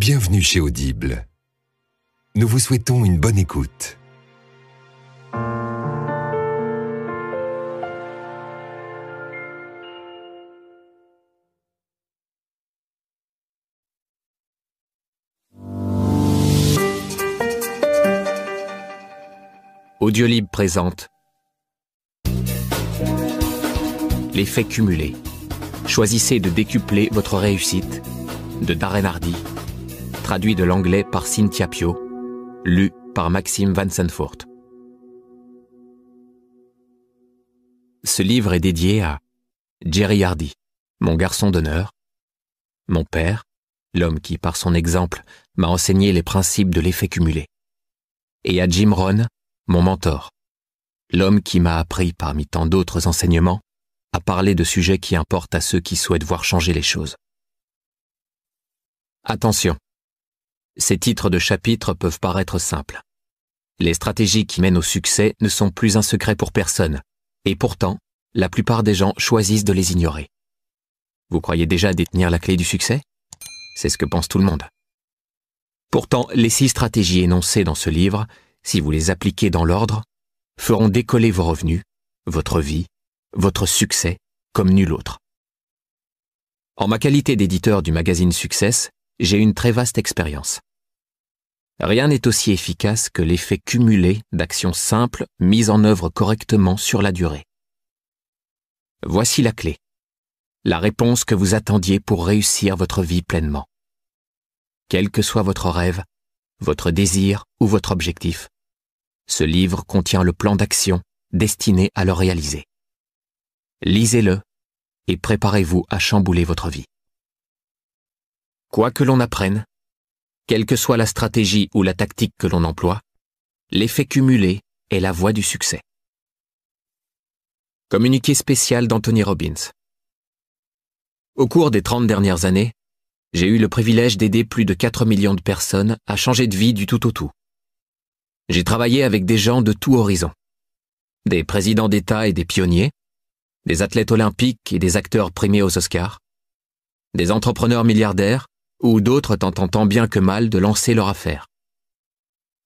Bienvenue chez Audible. Nous vous souhaitons une bonne écoute. Audiolib présente L'effet cumulé. Choisissez de décupler votre réussite de Darren Hardy traduit de l'anglais par Cynthia Pio, lu par Maxime Vansenfort. Ce livre est dédié à Jerry Hardy, mon garçon d'honneur, mon père, l'homme qui, par son exemple, m'a enseigné les principes de l'effet cumulé, et à Jim Rohn, mon mentor, l'homme qui m'a appris parmi tant d'autres enseignements à parler de sujets qui importent à ceux qui souhaitent voir changer les choses. Attention, ces titres de chapitres peuvent paraître simples. Les stratégies qui mènent au succès ne sont plus un secret pour personne, et pourtant, la plupart des gens choisissent de les ignorer. Vous croyez déjà détenir la clé du succès C'est ce que pense tout le monde. Pourtant, les six stratégies énoncées dans ce livre, si vous les appliquez dans l'ordre, feront décoller vos revenus, votre vie, votre succès, comme nul autre. En ma qualité d'éditeur du magazine Success, j'ai une très vaste expérience. Rien n'est aussi efficace que l'effet cumulé d'actions simples mises en œuvre correctement sur la durée. Voici la clé. La réponse que vous attendiez pour réussir votre vie pleinement. Quel que soit votre rêve, votre désir ou votre objectif, ce livre contient le plan d'action destiné à le réaliser. Lisez-le et préparez-vous à chambouler votre vie. Quoi que l'on apprenne, quelle que soit la stratégie ou la tactique que l'on emploie, l'effet cumulé est la voie du succès. Communiqué spécial d'Anthony Robbins. Au cours des 30 dernières années, j'ai eu le privilège d'aider plus de 4 millions de personnes à changer de vie du tout au tout. J'ai travaillé avec des gens de tout horizon. Des présidents d'État et des pionniers, des athlètes olympiques et des acteurs primés aux Oscars, des entrepreneurs milliardaires, ou d'autres tentant tant bien que mal de lancer leur affaire.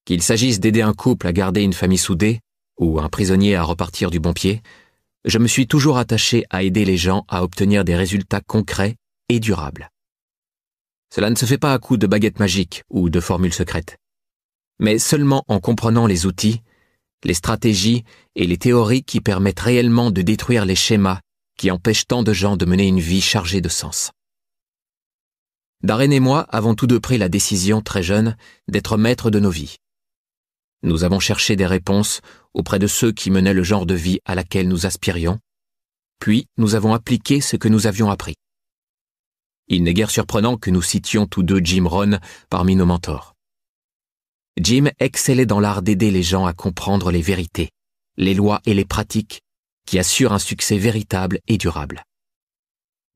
Qu'il s'agisse d'aider un couple à garder une famille soudée, ou un prisonnier à repartir du bon pied, je me suis toujours attaché à aider les gens à obtenir des résultats concrets et durables. Cela ne se fait pas à coups de baguettes magiques ou de formules secrètes, mais seulement en comprenant les outils, les stratégies et les théories qui permettent réellement de détruire les schémas qui empêchent tant de gens de mener une vie chargée de sens. Darren et moi avons tous deux pris la décision, très jeune, d'être maîtres de nos vies. Nous avons cherché des réponses auprès de ceux qui menaient le genre de vie à laquelle nous aspirions, puis nous avons appliqué ce que nous avions appris. Il n'est guère surprenant que nous citions tous deux Jim Rohn parmi nos mentors. Jim excellait dans l'art d'aider les gens à comprendre les vérités, les lois et les pratiques qui assurent un succès véritable et durable.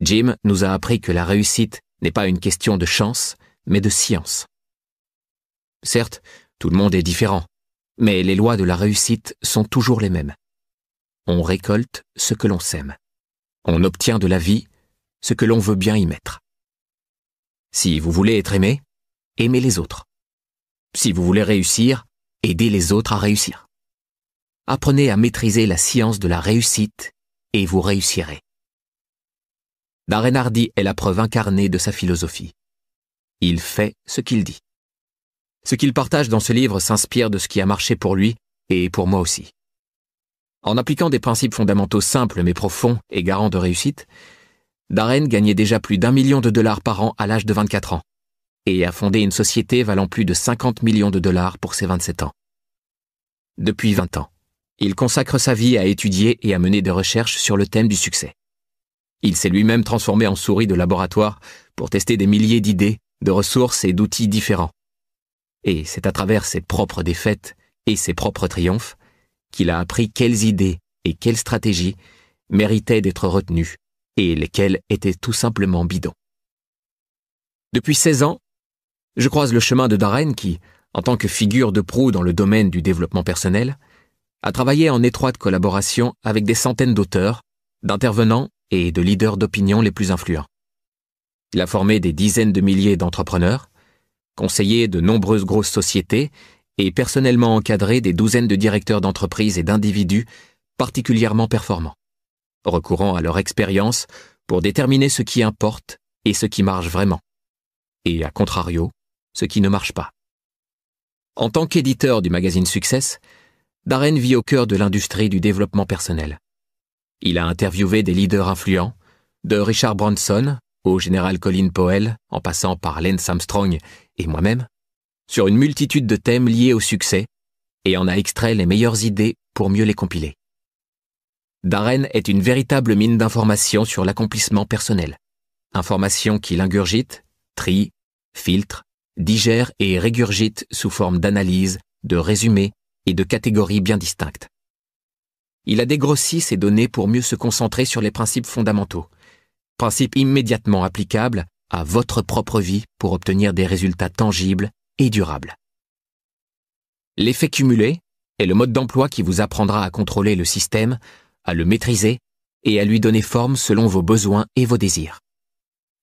Jim nous a appris que la réussite n'est pas une question de chance, mais de science. Certes, tout le monde est différent, mais les lois de la réussite sont toujours les mêmes. On récolte ce que l'on sème. On obtient de la vie ce que l'on veut bien y mettre. Si vous voulez être aimé, aimez les autres. Si vous voulez réussir, aidez les autres à réussir. Apprenez à maîtriser la science de la réussite et vous réussirez. Darren Hardy est la preuve incarnée de sa philosophie. Il fait ce qu'il dit. Ce qu'il partage dans ce livre s'inspire de ce qui a marché pour lui et pour moi aussi. En appliquant des principes fondamentaux simples mais profonds et garants de réussite, Darren gagnait déjà plus d'un million de dollars par an à l'âge de 24 ans et a fondé une société valant plus de 50 millions de dollars pour ses 27 ans. Depuis 20 ans, il consacre sa vie à étudier et à mener des recherches sur le thème du succès. Il s'est lui-même transformé en souris de laboratoire pour tester des milliers d'idées, de ressources et d'outils différents. Et c'est à travers ses propres défaites et ses propres triomphes qu'il a appris quelles idées et quelles stratégies méritaient d'être retenues et lesquelles étaient tout simplement bidons. Depuis 16 ans, je croise le chemin de Darren qui, en tant que figure de proue dans le domaine du développement personnel, a travaillé en étroite collaboration avec des centaines d'auteurs, d'intervenants et de leaders d'opinion les plus influents. Il a formé des dizaines de milliers d'entrepreneurs, conseillé de nombreuses grosses sociétés et personnellement encadré des douzaines de directeurs d'entreprises et d'individus particulièrement performants, recourant à leur expérience pour déterminer ce qui importe et ce qui marche vraiment, et à contrario, ce qui ne marche pas. En tant qu'éditeur du magazine Success, Darren vit au cœur de l'industrie du développement personnel. Il a interviewé des leaders influents, de Richard Branson au général Colin Powell, en passant par Lance Armstrong et moi-même, sur une multitude de thèmes liés au succès, et en a extrait les meilleures idées pour mieux les compiler. Darren est une véritable mine d'informations sur l'accomplissement personnel. Informations qui ingurgite, trie, filtre, digère et régurgite sous forme d'analyses, de résumés et de catégories bien distinctes. Il a dégrossi ses données pour mieux se concentrer sur les principes fondamentaux, principes immédiatement applicables à votre propre vie pour obtenir des résultats tangibles et durables. L'effet cumulé est le mode d'emploi qui vous apprendra à contrôler le système, à le maîtriser et à lui donner forme selon vos besoins et vos désirs.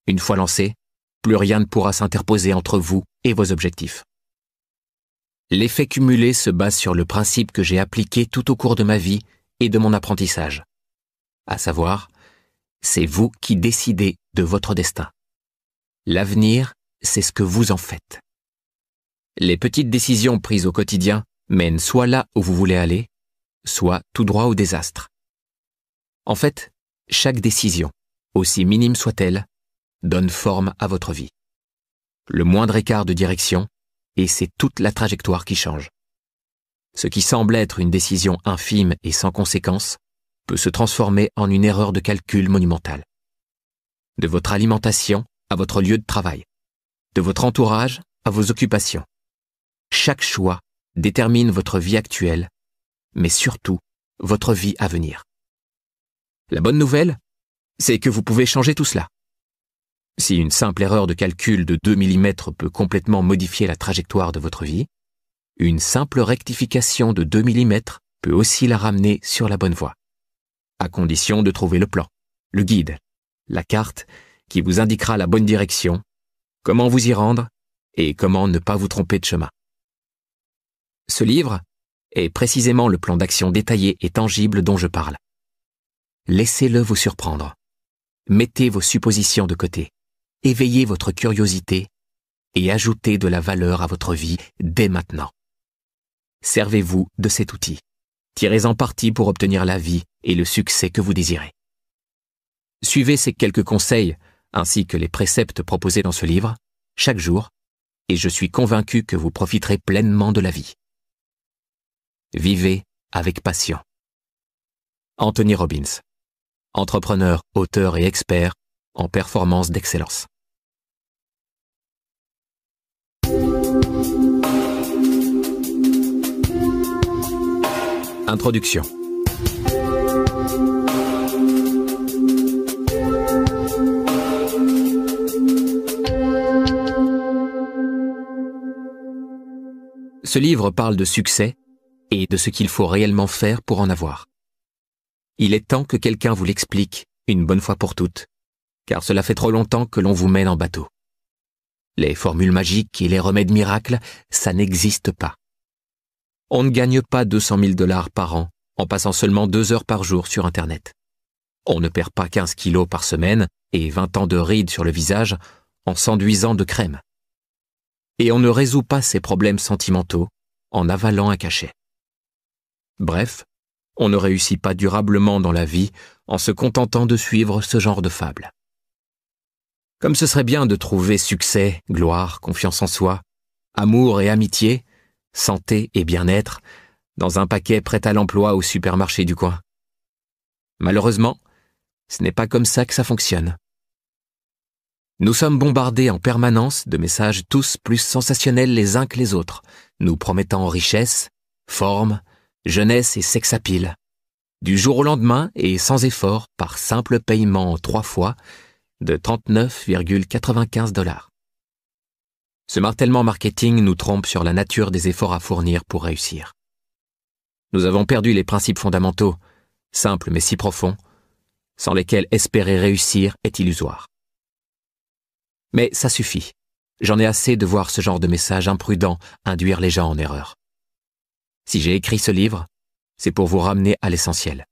Une fois lancé, plus rien ne pourra s'interposer entre vous et vos objectifs. L'effet cumulé se base sur le principe que j'ai appliqué tout au cours de ma vie de mon apprentissage. À savoir, c'est vous qui décidez de votre destin. L'avenir, c'est ce que vous en faites. Les petites décisions prises au quotidien mènent soit là où vous voulez aller, soit tout droit au désastre. En fait, chaque décision, aussi minime soit-elle, donne forme à votre vie. Le moindre écart de direction, et c'est toute la trajectoire qui change ce qui semble être une décision infime et sans conséquence, peut se transformer en une erreur de calcul monumentale. De votre alimentation à votre lieu de travail, de votre entourage à vos occupations. Chaque choix détermine votre vie actuelle, mais surtout votre vie à venir. La bonne nouvelle, c'est que vous pouvez changer tout cela. Si une simple erreur de calcul de 2 mm peut complètement modifier la trajectoire de votre vie, une simple rectification de 2 mm peut aussi la ramener sur la bonne voie. À condition de trouver le plan, le guide, la carte qui vous indiquera la bonne direction, comment vous y rendre et comment ne pas vous tromper de chemin. Ce livre est précisément le plan d'action détaillé et tangible dont je parle. Laissez-le vous surprendre. Mettez vos suppositions de côté. Éveillez votre curiosité et ajoutez de la valeur à votre vie dès maintenant servez-vous de cet outil. Tirez-en partie pour obtenir la vie et le succès que vous désirez. Suivez ces quelques conseils, ainsi que les préceptes proposés dans ce livre, chaque jour, et je suis convaincu que vous profiterez pleinement de la vie. Vivez avec passion. Anthony Robbins, entrepreneur, auteur et expert en performance d'excellence. Introduction. Ce livre parle de succès et de ce qu'il faut réellement faire pour en avoir. Il est temps que quelqu'un vous l'explique, une bonne fois pour toutes, car cela fait trop longtemps que l'on vous mène en bateau. Les formules magiques et les remèdes miracles, ça n'existe pas. On ne gagne pas 200 000 dollars par an en passant seulement deux heures par jour sur Internet. On ne perd pas 15 kilos par semaine et 20 ans de rides sur le visage en s'enduisant de crème. Et on ne résout pas ses problèmes sentimentaux en avalant un cachet. Bref, on ne réussit pas durablement dans la vie en se contentant de suivre ce genre de fable. Comme ce serait bien de trouver succès, gloire, confiance en soi, amour et amitié santé et bien-être, dans un paquet prêt à l'emploi au supermarché du coin. Malheureusement, ce n'est pas comme ça que ça fonctionne. Nous sommes bombardés en permanence de messages tous plus sensationnels les uns que les autres, nous promettant richesse, forme, jeunesse et sexapile. Du jour au lendemain et sans effort, par simple paiement trois fois, de 39,95 dollars. Ce martèlement marketing nous trompe sur la nature des efforts à fournir pour réussir. Nous avons perdu les principes fondamentaux, simples mais si profonds, sans lesquels espérer réussir est illusoire. Mais ça suffit. J'en ai assez de voir ce genre de message imprudent induire les gens en erreur. Si j'ai écrit ce livre, c'est pour vous ramener à l'essentiel.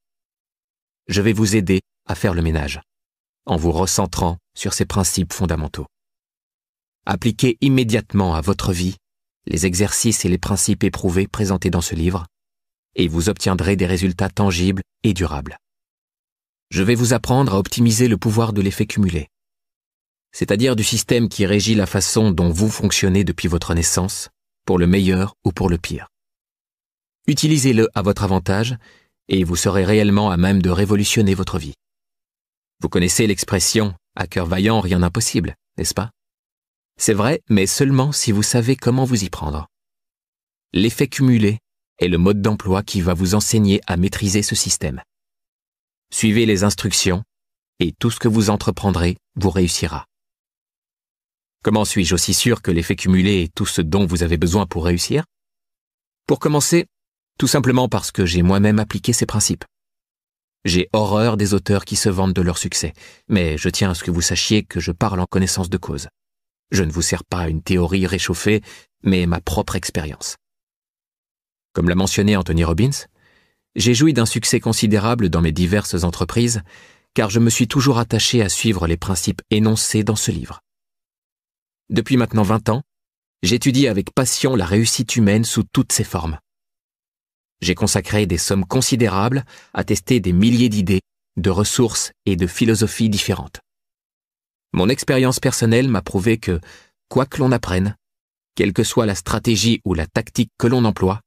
Je vais vous aider à faire le ménage, en vous recentrant sur ces principes fondamentaux. Appliquez immédiatement à votre vie les exercices et les principes éprouvés présentés dans ce livre, et vous obtiendrez des résultats tangibles et durables. Je vais vous apprendre à optimiser le pouvoir de l'effet cumulé, c'est-à-dire du système qui régit la façon dont vous fonctionnez depuis votre naissance, pour le meilleur ou pour le pire. Utilisez-le à votre avantage et vous serez réellement à même de révolutionner votre vie. Vous connaissez l'expression à cœur vaillant, rien impossible, n'est-ce pas c'est vrai, mais seulement si vous savez comment vous y prendre. L'effet cumulé est le mode d'emploi qui va vous enseigner à maîtriser ce système. Suivez les instructions et tout ce que vous entreprendrez vous réussira. Comment suis-je aussi sûr que l'effet cumulé est tout ce dont vous avez besoin pour réussir Pour commencer, tout simplement parce que j'ai moi-même appliqué ces principes. J'ai horreur des auteurs qui se vantent de leur succès, mais je tiens à ce que vous sachiez que je parle en connaissance de cause. Je ne vous sers pas une théorie réchauffée, mais ma propre expérience. Comme l'a mentionné Anthony Robbins, j'ai joui d'un succès considérable dans mes diverses entreprises, car je me suis toujours attaché à suivre les principes énoncés dans ce livre. Depuis maintenant 20 ans, j'étudie avec passion la réussite humaine sous toutes ses formes. J'ai consacré des sommes considérables à tester des milliers d'idées, de ressources et de philosophies différentes. Mon expérience personnelle m'a prouvé que, quoi que l'on apprenne, quelle que soit la stratégie ou la tactique que l'on emploie,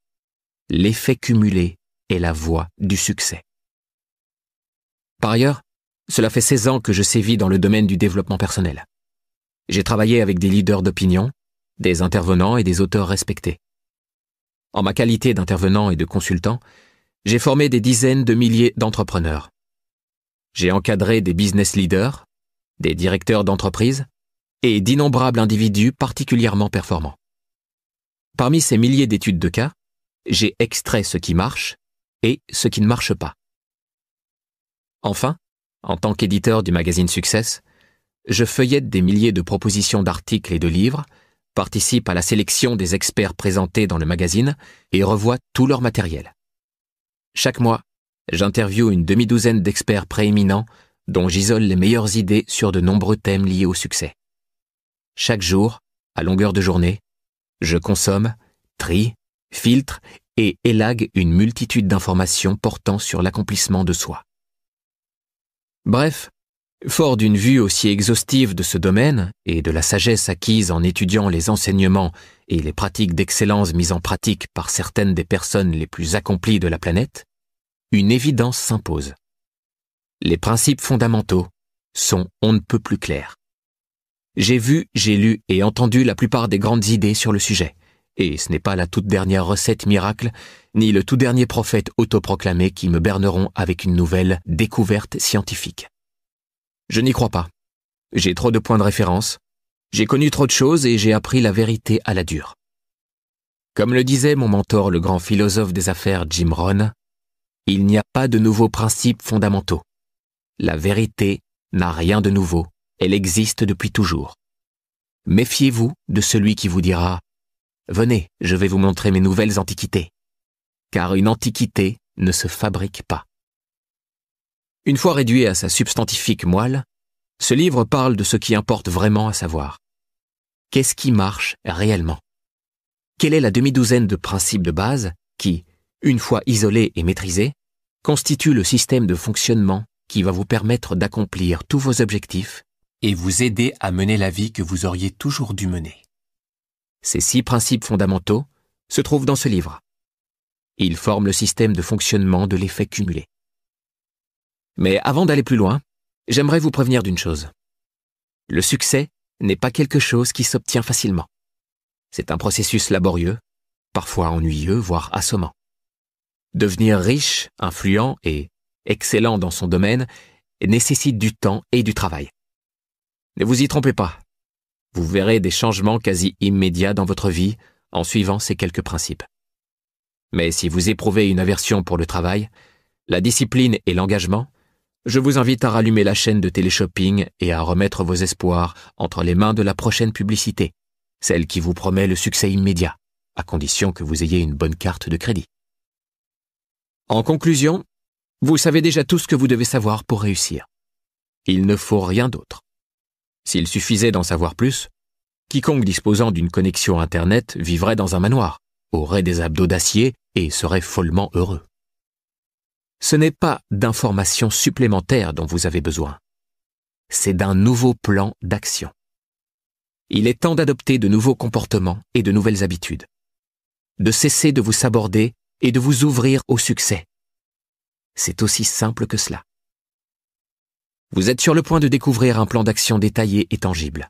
l'effet cumulé est la voie du succès. Par ailleurs, cela fait 16 ans que je sévis dans le domaine du développement personnel. J'ai travaillé avec des leaders d'opinion, des intervenants et des auteurs respectés. En ma qualité d'intervenant et de consultant, j'ai formé des dizaines de milliers d'entrepreneurs. J'ai encadré des business leaders, des directeurs d'entreprise et d'innombrables individus particulièrement performants. Parmi ces milliers d'études de cas, j'ai extrait ce qui marche et ce qui ne marche pas. Enfin, en tant qu'éditeur du magazine Success, je feuillette des milliers de propositions d'articles et de livres, participe à la sélection des experts présentés dans le magazine et revois tout leur matériel. Chaque mois, j'interviewe une demi-douzaine d'experts prééminents dont j'isole les meilleures idées sur de nombreux thèmes liés au succès. Chaque jour, à longueur de journée, je consomme, trie, filtre et élague une multitude d'informations portant sur l'accomplissement de soi. Bref, fort d'une vue aussi exhaustive de ce domaine et de la sagesse acquise en étudiant les enseignements et les pratiques d'excellence mises en pratique par certaines des personnes les plus accomplies de la planète, une évidence s'impose les principes fondamentaux sont on ne peut plus clairs. J'ai vu, j'ai lu et entendu la plupart des grandes idées sur le sujet, et ce n'est pas la toute dernière recette miracle, ni le tout dernier prophète autoproclamé qui me berneront avec une nouvelle découverte scientifique. Je n'y crois pas. J'ai trop de points de référence, j'ai connu trop de choses et j'ai appris la vérité à la dure. Comme le disait mon mentor le grand philosophe des affaires Jim Rohn, il n'y a pas de nouveaux principes fondamentaux. La vérité n'a rien de nouveau, elle existe depuis toujours. Méfiez-vous de celui qui vous dira ⁇ Venez, je vais vous montrer mes nouvelles antiquités ⁇ car une antiquité ne se fabrique pas. Une fois réduit à sa substantifique moelle, ce livre parle de ce qui importe vraiment à savoir. Qu'est-ce qui marche réellement Quelle est la demi-douzaine de principes de base qui, une fois isolés et maîtrisés, constituent le système de fonctionnement qui va vous permettre d'accomplir tous vos objectifs et vous aider à mener la vie que vous auriez toujours dû mener. Ces six principes fondamentaux se trouvent dans ce livre. Ils forment le système de fonctionnement de l'effet cumulé. Mais avant d'aller plus loin, j'aimerais vous prévenir d'une chose. Le succès n'est pas quelque chose qui s'obtient facilement. C'est un processus laborieux, parfois ennuyeux, voire assommant. Devenir riche, influent et excellent dans son domaine, nécessite du temps et du travail. Ne vous y trompez pas. Vous verrez des changements quasi immédiats dans votre vie en suivant ces quelques principes. Mais si vous éprouvez une aversion pour le travail, la discipline et l'engagement, je vous invite à rallumer la chaîne de téléshopping et à remettre vos espoirs entre les mains de la prochaine publicité, celle qui vous promet le succès immédiat, à condition que vous ayez une bonne carte de crédit. En conclusion, vous savez déjà tout ce que vous devez savoir pour réussir. Il ne faut rien d'autre. S'il suffisait d'en savoir plus, quiconque disposant d'une connexion Internet vivrait dans un manoir, aurait des abdos d'acier et serait follement heureux. Ce n'est pas d'informations supplémentaires dont vous avez besoin, c'est d'un nouveau plan d'action. Il est temps d'adopter de nouveaux comportements et de nouvelles habitudes, de cesser de vous saborder et de vous ouvrir au succès, c'est aussi simple que cela. Vous êtes sur le point de découvrir un plan d'action détaillé et tangible.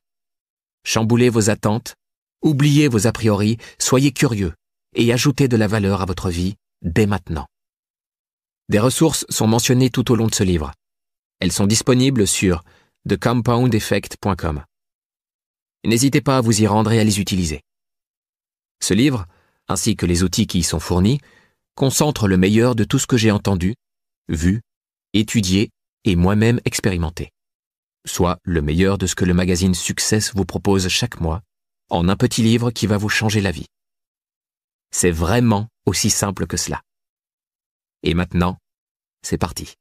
Chamboulez vos attentes, oubliez vos a priori, soyez curieux et ajoutez de la valeur à votre vie dès maintenant. Des ressources sont mentionnées tout au long de ce livre. Elles sont disponibles sur thecompoundeffect.com. N'hésitez pas à vous y rendre et à les utiliser. Ce livre, ainsi que les outils qui y sont fournis, concentre le meilleur de tout ce que j'ai entendu, vu, étudié et moi-même expérimenté. Soit le meilleur de ce que le magazine Success vous propose chaque mois, en un petit livre qui va vous changer la vie. C'est vraiment aussi simple que cela. Et maintenant, c'est parti.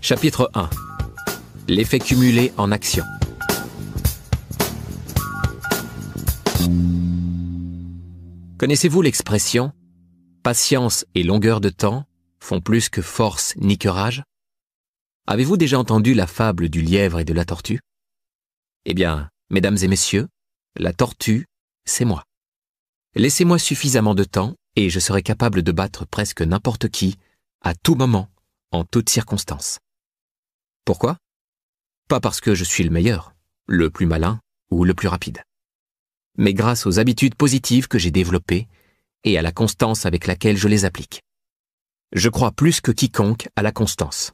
Chapitre 1 L'effet cumulé en action. Connaissez-vous l'expression Patience et longueur de temps font plus que force ni courage Avez-vous déjà entendu la fable du lièvre et de la tortue Eh bien, mesdames et messieurs, la tortue, c'est moi. Laissez-moi suffisamment de temps et je serai capable de battre presque n'importe qui, à tout moment, en toutes circonstances. Pourquoi Pas parce que je suis le meilleur, le plus malin ou le plus rapide mais grâce aux habitudes positives que j'ai développées et à la constance avec laquelle je les applique. Je crois plus que quiconque à la constance.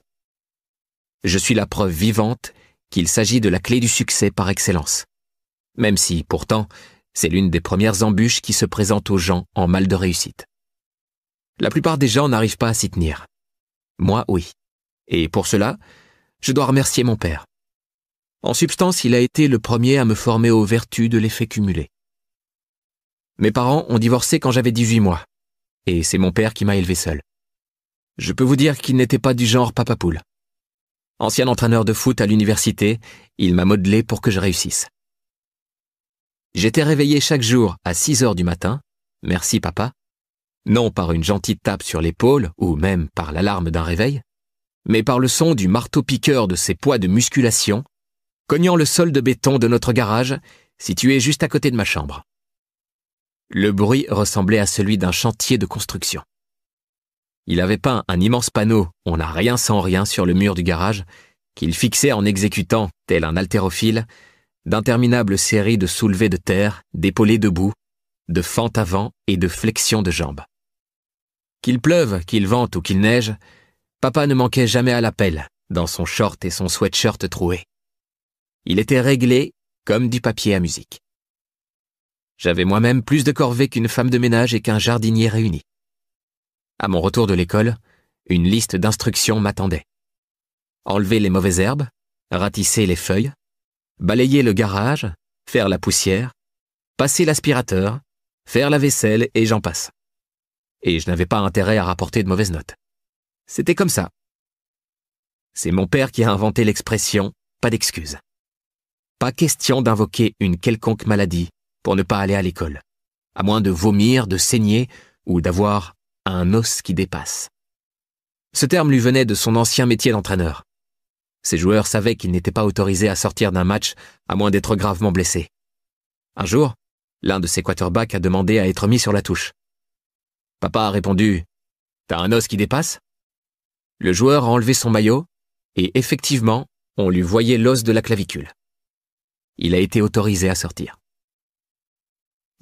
Je suis la preuve vivante qu'il s'agit de la clé du succès par excellence. Même si, pourtant, c'est l'une des premières embûches qui se présentent aux gens en mal de réussite. La plupart des gens n'arrivent pas à s'y tenir. Moi, oui. Et pour cela, je dois remercier mon père. En substance, il a été le premier à me former aux vertus de l'effet cumulé. Mes parents ont divorcé quand j'avais 18 mois. Et c'est mon père qui m'a élevé seul. Je peux vous dire qu'il n'était pas du genre papa poule. Ancien entraîneur de foot à l'université, il m'a modelé pour que je réussisse. J'étais réveillé chaque jour à 6 heures du matin, merci papa, non par une gentille tape sur l'épaule ou même par l'alarme d'un réveil, mais par le son du marteau-piqueur de ses poids de musculation, cognant le sol de béton de notre garage, situé juste à côté de ma chambre. Le bruit ressemblait à celui d'un chantier de construction. Il avait peint un immense panneau On n'a rien sans rien sur le mur du garage, qu'il fixait en exécutant, tel un haltérophile, d'interminables séries de soulevés de terre, d'épaulés debout, de fentes avant et de flexions de jambes. Qu'il pleuve, qu'il vente ou qu'il neige, papa ne manquait jamais à l'appel, dans son short et son sweatshirt troué. Il était réglé comme du papier à musique. J'avais moi-même plus de corvées qu'une femme de ménage et qu'un jardinier réunis. À mon retour de l'école, une liste d'instructions m'attendait. Enlever les mauvaises herbes, ratisser les feuilles, balayer le garage, faire la poussière, passer l'aspirateur, faire la vaisselle et j'en passe. Et je n'avais pas intérêt à rapporter de mauvaises notes. C'était comme ça. C'est mon père qui a inventé l'expression pas d'excuse. Pas question d'invoquer une quelconque maladie, pour ne pas aller à l'école, à moins de vomir, de saigner ou d'avoir un os qui dépasse. Ce terme lui venait de son ancien métier d'entraîneur. Ses joueurs savaient qu'ils n'étaient pas autorisés à sortir d'un match à moins d'être gravement blessés. Un jour, l'un de ses quarterbacks a demandé à être mis sur la touche. Papa a répondu T'as un os qui dépasse Le joueur a enlevé son maillot et effectivement, on lui voyait l'os de la clavicule. Il a été autorisé à sortir.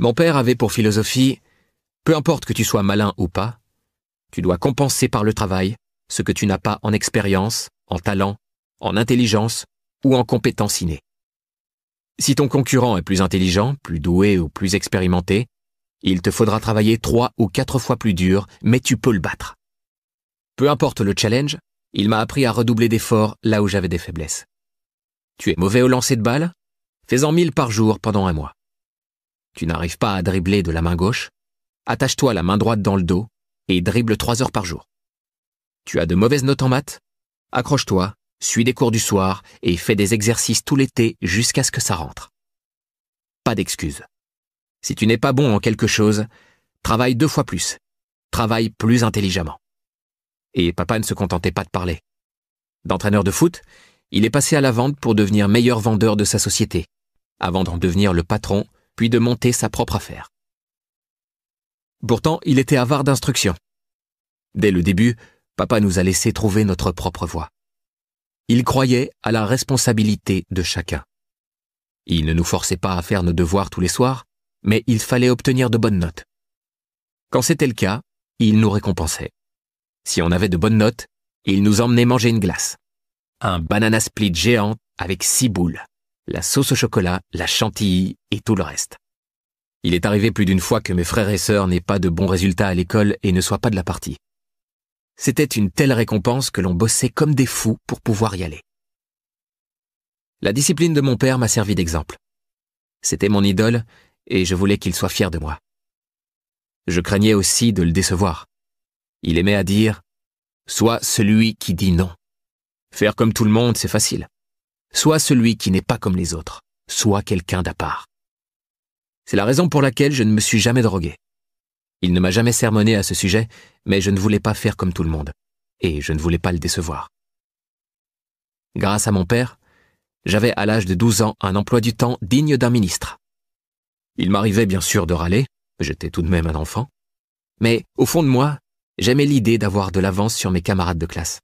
Mon père avait pour philosophie Peu importe que tu sois malin ou pas, tu dois compenser par le travail ce que tu n'as pas en expérience, en talent, en intelligence ou en compétence innée. Si ton concurrent est plus intelligent, plus doué ou plus expérimenté, il te faudra travailler trois ou quatre fois plus dur, mais tu peux le battre. Peu importe le challenge, il m'a appris à redoubler d'efforts là où j'avais des faiblesses. Tu es mauvais au lancer de balles Fais-en mille par jour pendant un mois tu n'arrives pas à dribbler de la main gauche, attache-toi la main droite dans le dos et dribble trois heures par jour. Tu as de mauvaises notes en maths Accroche-toi, suis des cours du soir et fais des exercices tout l'été jusqu'à ce que ça rentre. Pas d'excuses. Si tu n'es pas bon en quelque chose, travaille deux fois plus. Travaille plus intelligemment. Et papa ne se contentait pas de parler. D'entraîneur de foot, il est passé à la vente pour devenir meilleur vendeur de sa société, avant d'en devenir le patron puis de monter sa propre affaire. Pourtant, il était avare d'instruction. Dès le début, papa nous a laissé trouver notre propre voie. Il croyait à la responsabilité de chacun. Il ne nous forçait pas à faire nos devoirs tous les soirs, mais il fallait obtenir de bonnes notes. Quand c'était le cas, il nous récompensait. Si on avait de bonnes notes, il nous emmenait manger une glace. Un banana split géant avec six boules la sauce au chocolat, la chantilly et tout le reste. Il est arrivé plus d'une fois que mes frères et sœurs n'aient pas de bons résultats à l'école et ne soient pas de la partie. C'était une telle récompense que l'on bossait comme des fous pour pouvoir y aller. La discipline de mon père m'a servi d'exemple. C'était mon idole et je voulais qu'il soit fier de moi. Je craignais aussi de le décevoir. Il aimait à dire ⁇ Sois celui qui dit non ⁇ Faire comme tout le monde, c'est facile. Soit celui qui n'est pas comme les autres. soit quelqu'un d'à part. C'est la raison pour laquelle je ne me suis jamais drogué. Il ne m'a jamais sermonné à ce sujet, mais je ne voulais pas faire comme tout le monde. Et je ne voulais pas le décevoir. Grâce à mon père, j'avais à l'âge de 12 ans un emploi du temps digne d'un ministre. Il m'arrivait bien sûr de râler, j'étais tout de même un enfant, mais au fond de moi, j'aimais l'idée d'avoir de l'avance sur mes camarades de classe.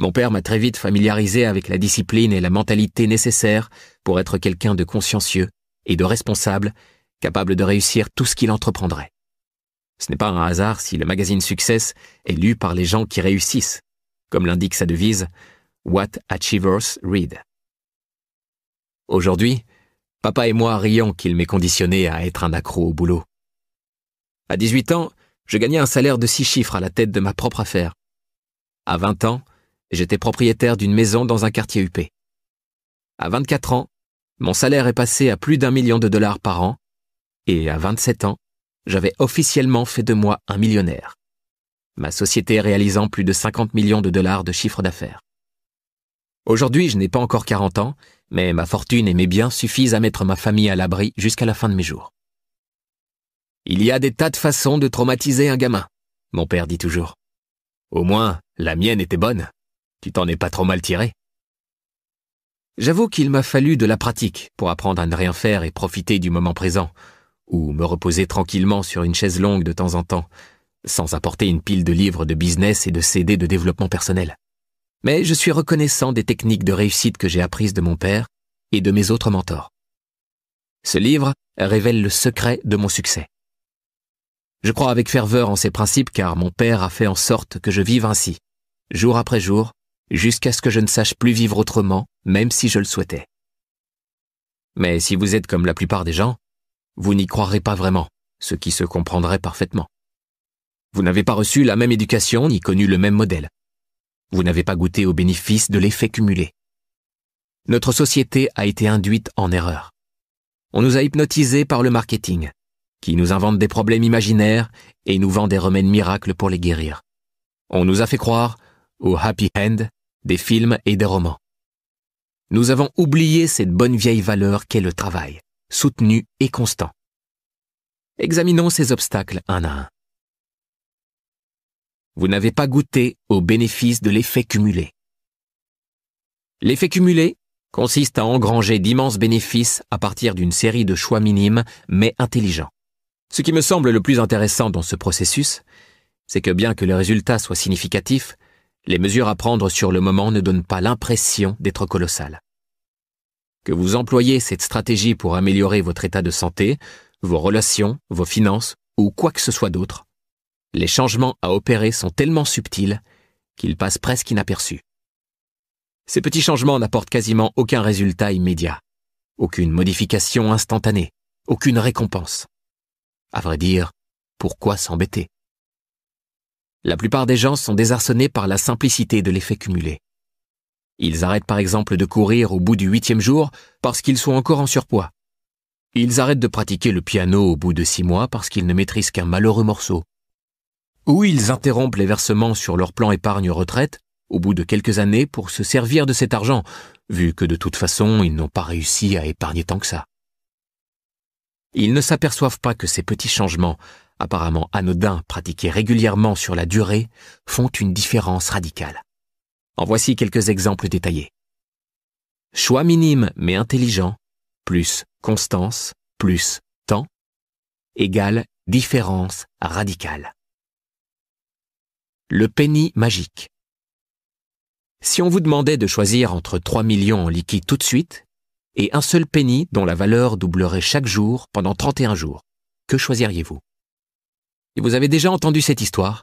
Mon père m'a très vite familiarisé avec la discipline et la mentalité nécessaires pour être quelqu'un de consciencieux et de responsable, capable de réussir tout ce qu'il entreprendrait. Ce n'est pas un hasard si le magazine Success est lu par les gens qui réussissent, comme l'indique sa devise What Achievers Read. Aujourd'hui, papa et moi rions qu'il m'ait conditionné à être un accro au boulot. À 18 ans, je gagnais un salaire de six chiffres à la tête de ma propre affaire. À 20 ans, j'étais propriétaire d'une maison dans un quartier huppé. À 24 ans, mon salaire est passé à plus d'un million de dollars par an, et à 27 ans, j'avais officiellement fait de moi un millionnaire, ma société réalisant plus de 50 millions de dollars de chiffre d'affaires. Aujourd'hui, je n'ai pas encore 40 ans, mais ma fortune et mes biens suffisent à mettre ma famille à l'abri jusqu'à la fin de mes jours. Il y a des tas de façons de traumatiser un gamin, mon père dit toujours. Au moins, la mienne était bonne. Tu t'en es pas trop mal tiré. J'avoue qu'il m'a fallu de la pratique pour apprendre à ne rien faire et profiter du moment présent, ou me reposer tranquillement sur une chaise longue de temps en temps, sans apporter une pile de livres de business et de CD de développement personnel. Mais je suis reconnaissant des techniques de réussite que j'ai apprises de mon père et de mes autres mentors. Ce livre révèle le secret de mon succès. Je crois avec ferveur en ces principes car mon père a fait en sorte que je vive ainsi, jour après jour, jusqu'à ce que je ne sache plus vivre autrement, même si je le souhaitais. Mais si vous êtes comme la plupart des gens, vous n'y croirez pas vraiment, ce qui se comprendrait parfaitement. Vous n'avez pas reçu la même éducation ni connu le même modèle. Vous n'avez pas goûté au bénéfice de l'effet cumulé. Notre société a été induite en erreur. On nous a hypnotisés par le marketing, qui nous invente des problèmes imaginaires et nous vend des remèdes miracles pour les guérir. On nous a fait croire au happy end des films et des romans. Nous avons oublié cette bonne vieille valeur qu'est le travail, soutenu et constant. Examinons ces obstacles un à un. Vous n'avez pas goûté au bénéfice de l'effet cumulé. L'effet cumulé consiste à engranger d'immenses bénéfices à partir d'une série de choix minimes mais intelligents. Ce qui me semble le plus intéressant dans ce processus, c'est que bien que les résultats soient significatifs, les mesures à prendre sur le moment ne donnent pas l'impression d'être colossales. Que vous employez cette stratégie pour améliorer votre état de santé, vos relations, vos finances ou quoi que ce soit d'autre, les changements à opérer sont tellement subtils qu'ils passent presque inaperçus. Ces petits changements n'apportent quasiment aucun résultat immédiat, aucune modification instantanée, aucune récompense. À vrai dire, pourquoi s'embêter la plupart des gens sont désarçonnés par la simplicité de l'effet cumulé. Ils arrêtent par exemple de courir au bout du huitième jour parce qu'ils sont encore en surpoids. Ils arrêtent de pratiquer le piano au bout de six mois parce qu'ils ne maîtrisent qu'un malheureux morceau. Ou ils interrompent les versements sur leur plan épargne-retraite au bout de quelques années pour se servir de cet argent, vu que de toute façon ils n'ont pas réussi à épargner tant que ça. Ils ne s'aperçoivent pas que ces petits changements apparemment anodins pratiqués régulièrement sur la durée font une différence radicale. En voici quelques exemples détaillés. Choix minime mais intelligent, plus constance, plus temps, égale différence radicale. Le penny magique. Si on vous demandait de choisir entre 3 millions en liquide tout de suite et un seul penny dont la valeur doublerait chaque jour pendant 31 jours, que choisiriez-vous si vous avez déjà entendu cette histoire,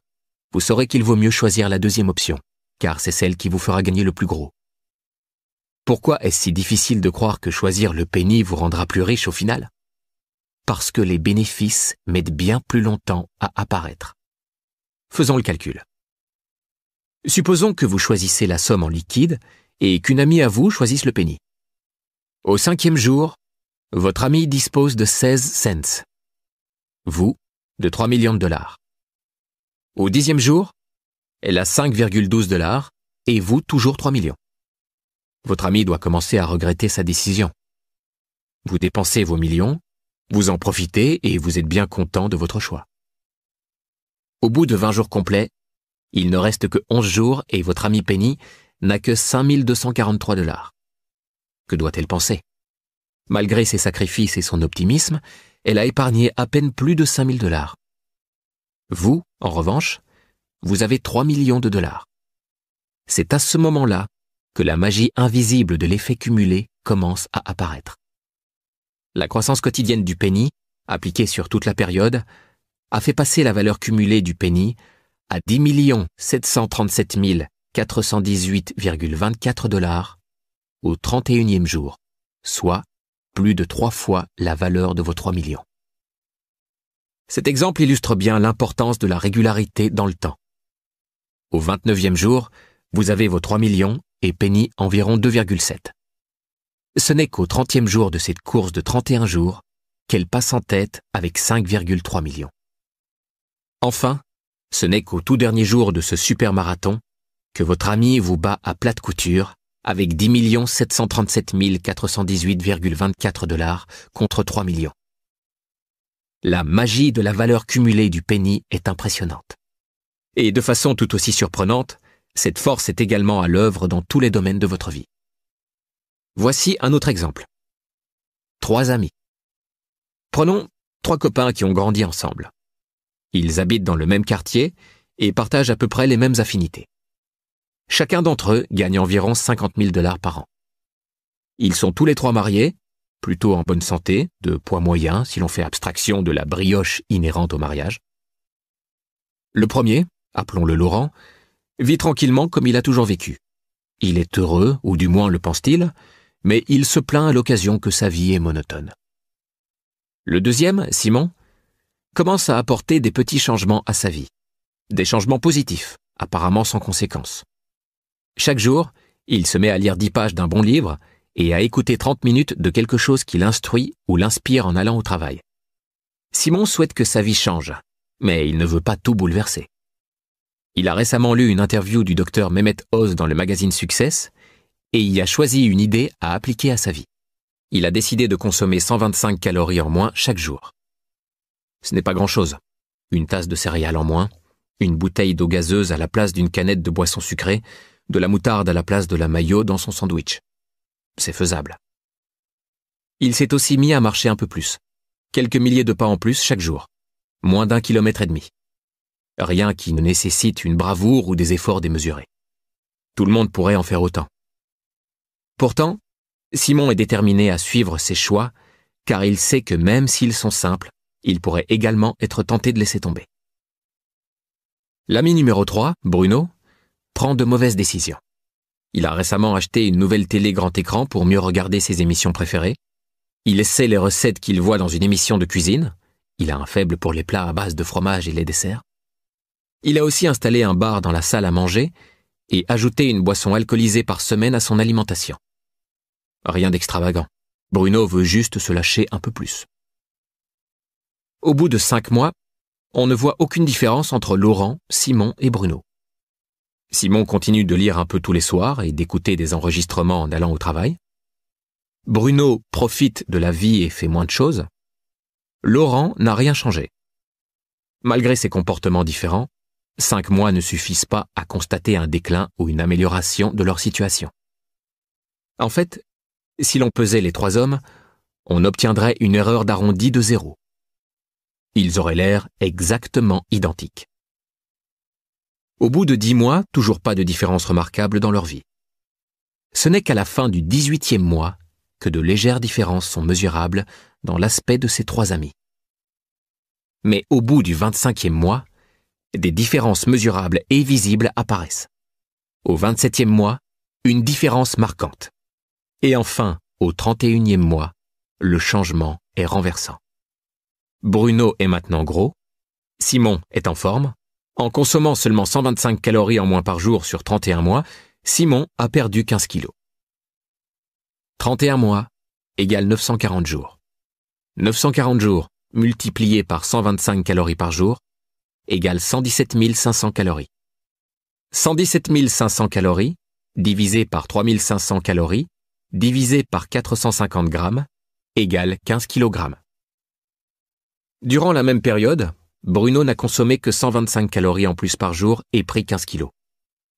vous saurez qu'il vaut mieux choisir la deuxième option, car c'est celle qui vous fera gagner le plus gros. Pourquoi est-ce si difficile de croire que choisir le penny vous rendra plus riche au final Parce que les bénéfices mettent bien plus longtemps à apparaître. Faisons le calcul. Supposons que vous choisissez la somme en liquide et qu'une amie à vous choisisse le penny. Au cinquième jour, votre ami dispose de 16 cents. Vous, de 3 millions de dollars. Au dixième jour, elle a 5,12 dollars et vous toujours 3 millions. Votre ami doit commencer à regretter sa décision. Vous dépensez vos millions, vous en profitez et vous êtes bien content de votre choix. Au bout de 20 jours complets, il ne reste que 11 jours et votre ami Penny n'a que 5243 dollars. Que doit-elle penser Malgré ses sacrifices et son optimisme, elle a épargné à peine plus de 5000 dollars. Vous, en revanche, vous avez 3 millions de dollars. C'est à ce moment-là que la magie invisible de l'effet cumulé commence à apparaître. La croissance quotidienne du penny, appliquée sur toute la période, a fait passer la valeur cumulée du penny à 10 737 418,24 dollars au 31e jour, soit plus de trois fois la valeur de vos 3 millions. Cet exemple illustre bien l'importance de la régularité dans le temps. Au 29e jour, vous avez vos 3 millions et Penny environ 2,7. Ce n'est qu'au 30e jour de cette course de 31 jours qu'elle passe en tête avec 5,3 millions. Enfin, ce n'est qu'au tout dernier jour de ce super marathon que votre ami vous bat à plate couture avec 10 737 418,24 dollars contre 3 millions. La magie de la valeur cumulée du penny est impressionnante. Et de façon tout aussi surprenante, cette force est également à l'œuvre dans tous les domaines de votre vie. Voici un autre exemple. Trois amis. Prenons trois copains qui ont grandi ensemble. Ils habitent dans le même quartier et partagent à peu près les mêmes affinités. Chacun d'entre eux gagne environ 50 000 dollars par an. Ils sont tous les trois mariés, plutôt en bonne santé, de poids moyen si l'on fait abstraction de la brioche inhérente au mariage. Le premier, appelons-le Laurent, vit tranquillement comme il a toujours vécu. Il est heureux, ou du moins le pense-t-il, mais il se plaint à l'occasion que sa vie est monotone. Le deuxième, Simon, commence à apporter des petits changements à sa vie. Des changements positifs, apparemment sans conséquence. Chaque jour, il se met à lire dix pages d'un bon livre et à écouter trente minutes de quelque chose qui l'instruit ou l'inspire en allant au travail. Simon souhaite que sa vie change, mais il ne veut pas tout bouleverser. Il a récemment lu une interview du docteur Mehmet Oz dans le magazine Success et y a choisi une idée à appliquer à sa vie. Il a décidé de consommer 125 calories en moins chaque jour. Ce n'est pas grand-chose. Une tasse de céréales en moins, une bouteille d'eau gazeuse à la place d'une canette de boisson sucrée, de la moutarde à la place de la maillot dans son sandwich. C'est faisable. Il s'est aussi mis à marcher un peu plus. Quelques milliers de pas en plus chaque jour. Moins d'un kilomètre et demi. Rien qui ne nécessite une bravoure ou des efforts démesurés. Tout le monde pourrait en faire autant. Pourtant, Simon est déterminé à suivre ses choix, car il sait que même s'ils sont simples, il pourrait également être tenté de laisser tomber. L'ami numéro 3, Bruno, prend de mauvaises décisions. Il a récemment acheté une nouvelle télé grand écran pour mieux regarder ses émissions préférées. Il essaie les recettes qu'il voit dans une émission de cuisine. Il a un faible pour les plats à base de fromage et les desserts. Il a aussi installé un bar dans la salle à manger et ajouté une boisson alcoolisée par semaine à son alimentation. Rien d'extravagant. Bruno veut juste se lâcher un peu plus. Au bout de cinq mois, on ne voit aucune différence entre Laurent, Simon et Bruno. Simon continue de lire un peu tous les soirs et d'écouter des enregistrements en allant au travail. Bruno profite de la vie et fait moins de choses. Laurent n'a rien changé. Malgré ses comportements différents, cinq mois ne suffisent pas à constater un déclin ou une amélioration de leur situation. En fait, si l'on pesait les trois hommes, on obtiendrait une erreur d'arrondi de zéro. Ils auraient l'air exactement identiques. Au bout de dix mois, toujours pas de différence remarquable dans leur vie. Ce n'est qu'à la fin du dix-huitième mois que de légères différences sont mesurables dans l'aspect de ces trois amis. Mais au bout du 25e mois, des différences mesurables et visibles apparaissent. Au 27e mois, une différence marquante. Et enfin, au 31e mois, le changement est renversant. Bruno est maintenant gros, Simon est en forme, en consommant seulement 125 calories en moins par jour sur 31 mois, Simon a perdu 15 kilos. 31 mois égale 940 jours. 940 jours multiplié par 125 calories par jour égale 117 500 calories. 117 500 calories divisé par 3500 calories divisé par 450 grammes égale 15 kg. Durant la même période, Bruno n'a consommé que 125 calories en plus par jour et pris 15 kilos.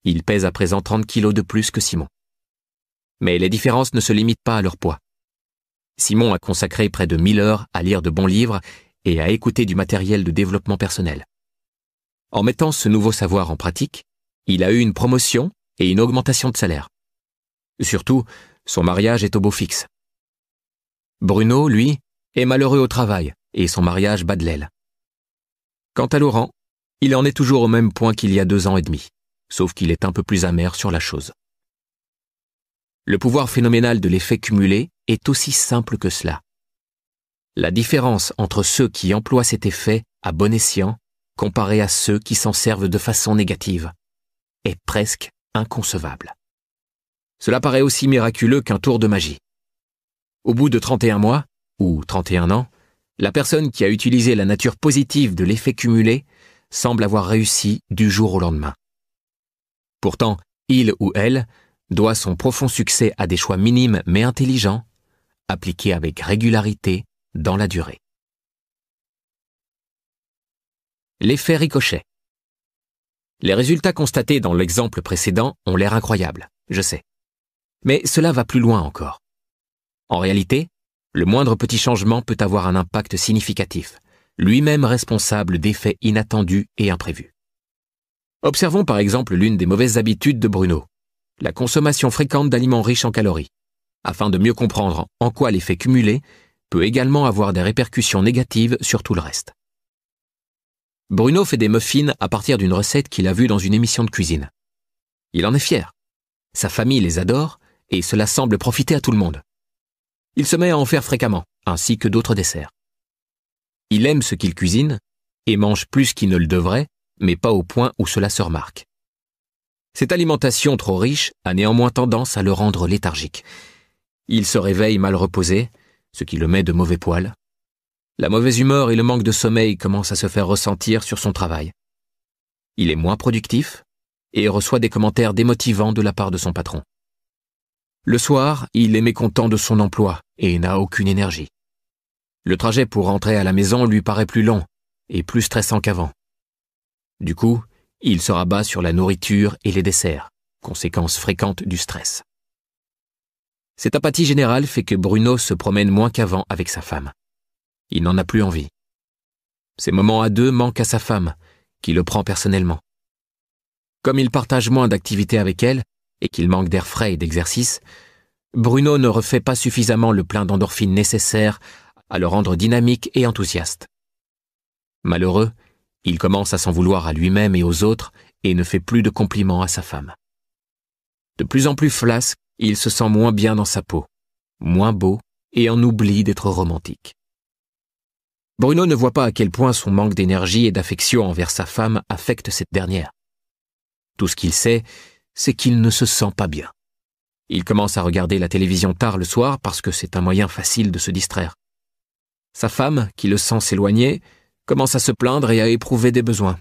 Il pèse à présent 30 kilos de plus que Simon. Mais les différences ne se limitent pas à leur poids. Simon a consacré près de 1000 heures à lire de bons livres et à écouter du matériel de développement personnel. En mettant ce nouveau savoir en pratique, il a eu une promotion et une augmentation de salaire. Surtout, son mariage est au beau fixe. Bruno, lui, est malheureux au travail et son mariage bat de l'aile. Quant à Laurent, il en est toujours au même point qu'il y a deux ans et demi, sauf qu'il est un peu plus amer sur la chose. Le pouvoir phénoménal de l'effet cumulé est aussi simple que cela. La différence entre ceux qui emploient cet effet à bon escient, comparé à ceux qui s'en servent de façon négative, est presque inconcevable. Cela paraît aussi miraculeux qu'un tour de magie. Au bout de 31 mois, ou 31 ans, la personne qui a utilisé la nature positive de l'effet cumulé semble avoir réussi du jour au lendemain. Pourtant, il ou elle doit son profond succès à des choix minimes mais intelligents, appliqués avec régularité dans la durée. L'effet ricochet. Les résultats constatés dans l'exemple précédent ont l'air incroyables, je sais. Mais cela va plus loin encore. En réalité, le moindre petit changement peut avoir un impact significatif, lui-même responsable d'effets inattendus et imprévus. Observons par exemple l'une des mauvaises habitudes de Bruno, la consommation fréquente d'aliments riches en calories, afin de mieux comprendre en quoi l'effet cumulé peut également avoir des répercussions négatives sur tout le reste. Bruno fait des muffins à partir d'une recette qu'il a vue dans une émission de cuisine. Il en est fier. Sa famille les adore et cela semble profiter à tout le monde. Il se met à en faire fréquemment, ainsi que d'autres desserts. Il aime ce qu'il cuisine et mange plus qu'il ne le devrait, mais pas au point où cela se remarque. Cette alimentation trop riche a néanmoins tendance à le rendre léthargique. Il se réveille mal reposé, ce qui le met de mauvais poil. La mauvaise humeur et le manque de sommeil commencent à se faire ressentir sur son travail. Il est moins productif et reçoit des commentaires démotivants de la part de son patron. Le soir, il est mécontent de son emploi et n'a aucune énergie. Le trajet pour rentrer à la maison lui paraît plus long et plus stressant qu'avant. Du coup, il se rabat sur la nourriture et les desserts, conséquence fréquente du stress. Cette apathie générale fait que Bruno se promène moins qu'avant avec sa femme. Il n'en a plus envie. Ces moments à deux manquent à sa femme, qui le prend personnellement. Comme il partage moins d'activités avec elle et qu'il manque d'air frais et d'exercice, Bruno ne refait pas suffisamment le plein d'endorphines nécessaire à le rendre dynamique et enthousiaste. Malheureux, il commence à s'en vouloir à lui-même et aux autres et ne fait plus de compliments à sa femme. De plus en plus flasque, il se sent moins bien dans sa peau, moins beau et en oublie d'être romantique. Bruno ne voit pas à quel point son manque d'énergie et d'affection envers sa femme affecte cette dernière. Tout ce qu'il sait, c'est qu'il ne se sent pas bien. Il commence à regarder la télévision tard le soir parce que c'est un moyen facile de se distraire. Sa femme, qui le sent s'éloigner, commence à se plaindre et à éprouver des besoins.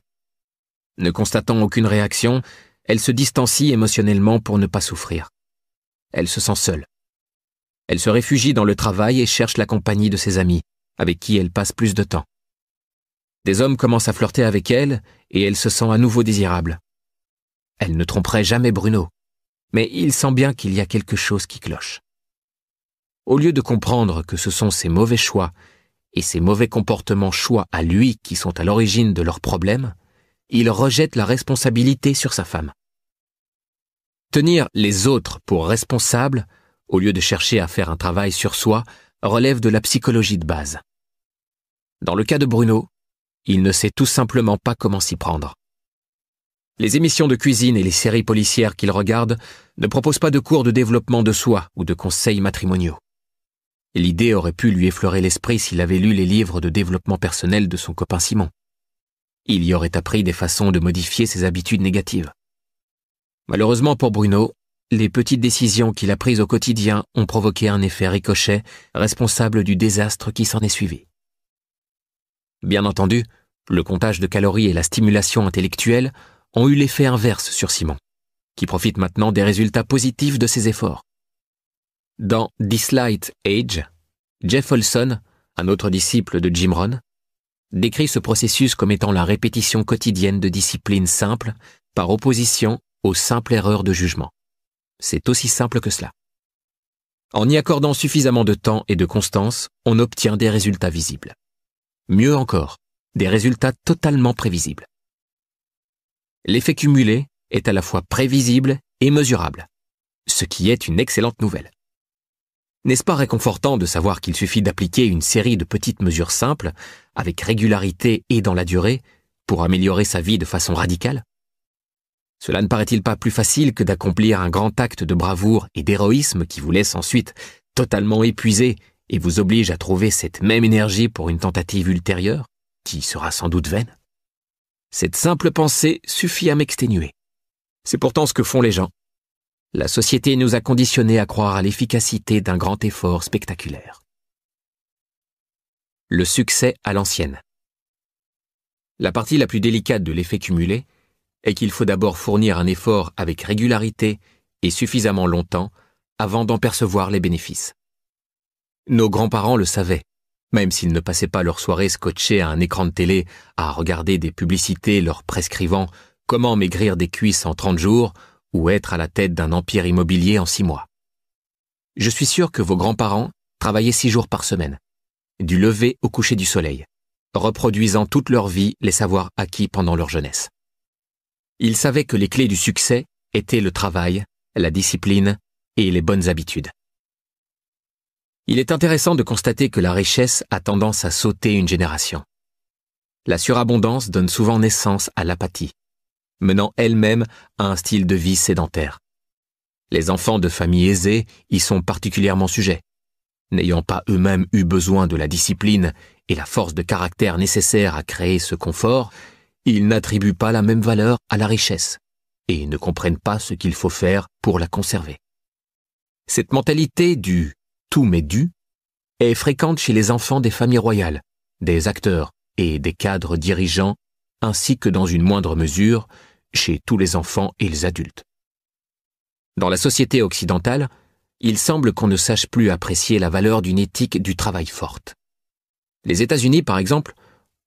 Ne constatant aucune réaction, elle se distancie émotionnellement pour ne pas souffrir. Elle se sent seule. Elle se réfugie dans le travail et cherche la compagnie de ses amis, avec qui elle passe plus de temps. Des hommes commencent à flirter avec elle et elle se sent à nouveau désirable. Elle ne tromperait jamais Bruno mais il sent bien qu'il y a quelque chose qui cloche. Au lieu de comprendre que ce sont ses mauvais choix et ses mauvais comportements choix à lui qui sont à l'origine de leurs problèmes, il rejette la responsabilité sur sa femme. Tenir les autres pour responsables, au lieu de chercher à faire un travail sur soi, relève de la psychologie de base. Dans le cas de Bruno, il ne sait tout simplement pas comment s'y prendre. Les émissions de cuisine et les séries policières qu'il regarde ne proposent pas de cours de développement de soi ou de conseils matrimoniaux. L'idée aurait pu lui effleurer l'esprit s'il avait lu les livres de développement personnel de son copain Simon. Il y aurait appris des façons de modifier ses habitudes négatives. Malheureusement pour Bruno, les petites décisions qu'il a prises au quotidien ont provoqué un effet ricochet responsable du désastre qui s'en est suivi. Bien entendu, le comptage de calories et la stimulation intellectuelle ont eu l'effet inverse sur Simon, qui profite maintenant des résultats positifs de ses efforts. Dans Light Age, Jeff Olson, un autre disciple de Jim Rohn, décrit ce processus comme étant la répétition quotidienne de disciplines simples par opposition aux simples erreurs de jugement. C'est aussi simple que cela. En y accordant suffisamment de temps et de constance, on obtient des résultats visibles. Mieux encore, des résultats totalement prévisibles l'effet cumulé est à la fois prévisible et mesurable, ce qui est une excellente nouvelle. N'est-ce pas réconfortant de savoir qu'il suffit d'appliquer une série de petites mesures simples, avec régularité et dans la durée, pour améliorer sa vie de façon radicale Cela ne paraît-il pas plus facile que d'accomplir un grand acte de bravoure et d'héroïsme qui vous laisse ensuite totalement épuisé et vous oblige à trouver cette même énergie pour une tentative ultérieure, qui sera sans doute vaine cette simple pensée suffit à m'exténuer. C'est pourtant ce que font les gens. La société nous a conditionnés à croire à l'efficacité d'un grand effort spectaculaire. Le succès à l'ancienne. La partie la plus délicate de l'effet cumulé est qu'il faut d'abord fournir un effort avec régularité et suffisamment longtemps avant d'en percevoir les bénéfices. Nos grands-parents le savaient, même s'ils ne passaient pas leur soirée scotchés à un écran de télé, à regarder des publicités leur prescrivant comment maigrir des cuisses en 30 jours ou être à la tête d'un empire immobilier en 6 mois. Je suis sûr que vos grands-parents travaillaient 6 jours par semaine, du lever au coucher du soleil, reproduisant toute leur vie les savoirs acquis pendant leur jeunesse. Ils savaient que les clés du succès étaient le travail, la discipline et les bonnes habitudes. Il est intéressant de constater que la richesse a tendance à sauter une génération. La surabondance donne souvent naissance à l'apathie, menant elle-même à un style de vie sédentaire. Les enfants de familles aisées y sont particulièrement sujets, n'ayant pas eux-mêmes eu besoin de la discipline et la force de caractère nécessaire à créer ce confort, ils n'attribuent pas la même valeur à la richesse et ne comprennent pas ce qu'il faut faire pour la conserver. Cette mentalité du mais dû, est fréquente chez les enfants des familles royales, des acteurs et des cadres dirigeants, ainsi que dans une moindre mesure chez tous les enfants et les adultes. Dans la société occidentale, il semble qu'on ne sache plus apprécier la valeur d'une éthique du travail forte. Les États-Unis, par exemple,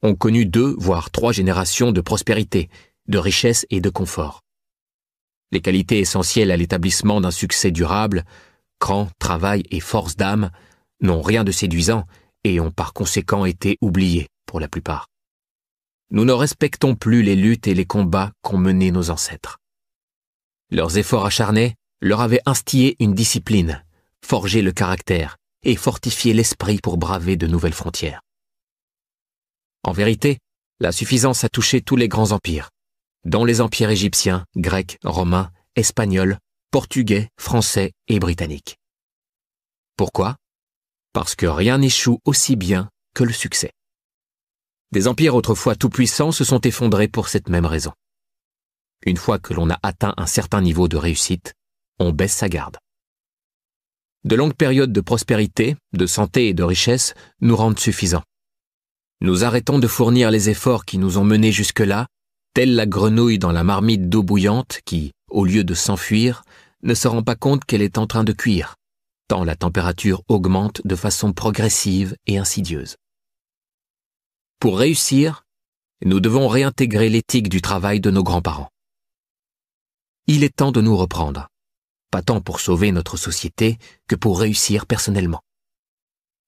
ont connu deux, voire trois générations de prospérité, de richesse et de confort. Les qualités essentielles à l'établissement d'un succès durable cran, travail et force d'âme, n'ont rien de séduisant et ont par conséquent été oubliés pour la plupart. Nous ne respectons plus les luttes et les combats qu'ont menés nos ancêtres. Leurs efforts acharnés leur avaient instillé une discipline, forgé le caractère et fortifié l'esprit pour braver de nouvelles frontières. En vérité, la suffisance a touché tous les grands empires, dont les empires égyptiens, grecs, romains, espagnols, portugais, français et britannique. Pourquoi Parce que rien n'échoue aussi bien que le succès. Des empires autrefois tout-puissants se sont effondrés pour cette même raison. Une fois que l'on a atteint un certain niveau de réussite, on baisse sa garde. De longues périodes de prospérité, de santé et de richesse nous rendent suffisants. Nous arrêtons de fournir les efforts qui nous ont menés jusque-là, telle la grenouille dans la marmite d'eau bouillante qui, au lieu de s'enfuir, ne se rend pas compte qu'elle est en train de cuire, tant la température augmente de façon progressive et insidieuse. Pour réussir, nous devons réintégrer l'éthique du travail de nos grands-parents. Il est temps de nous reprendre, pas tant pour sauver notre société que pour réussir personnellement.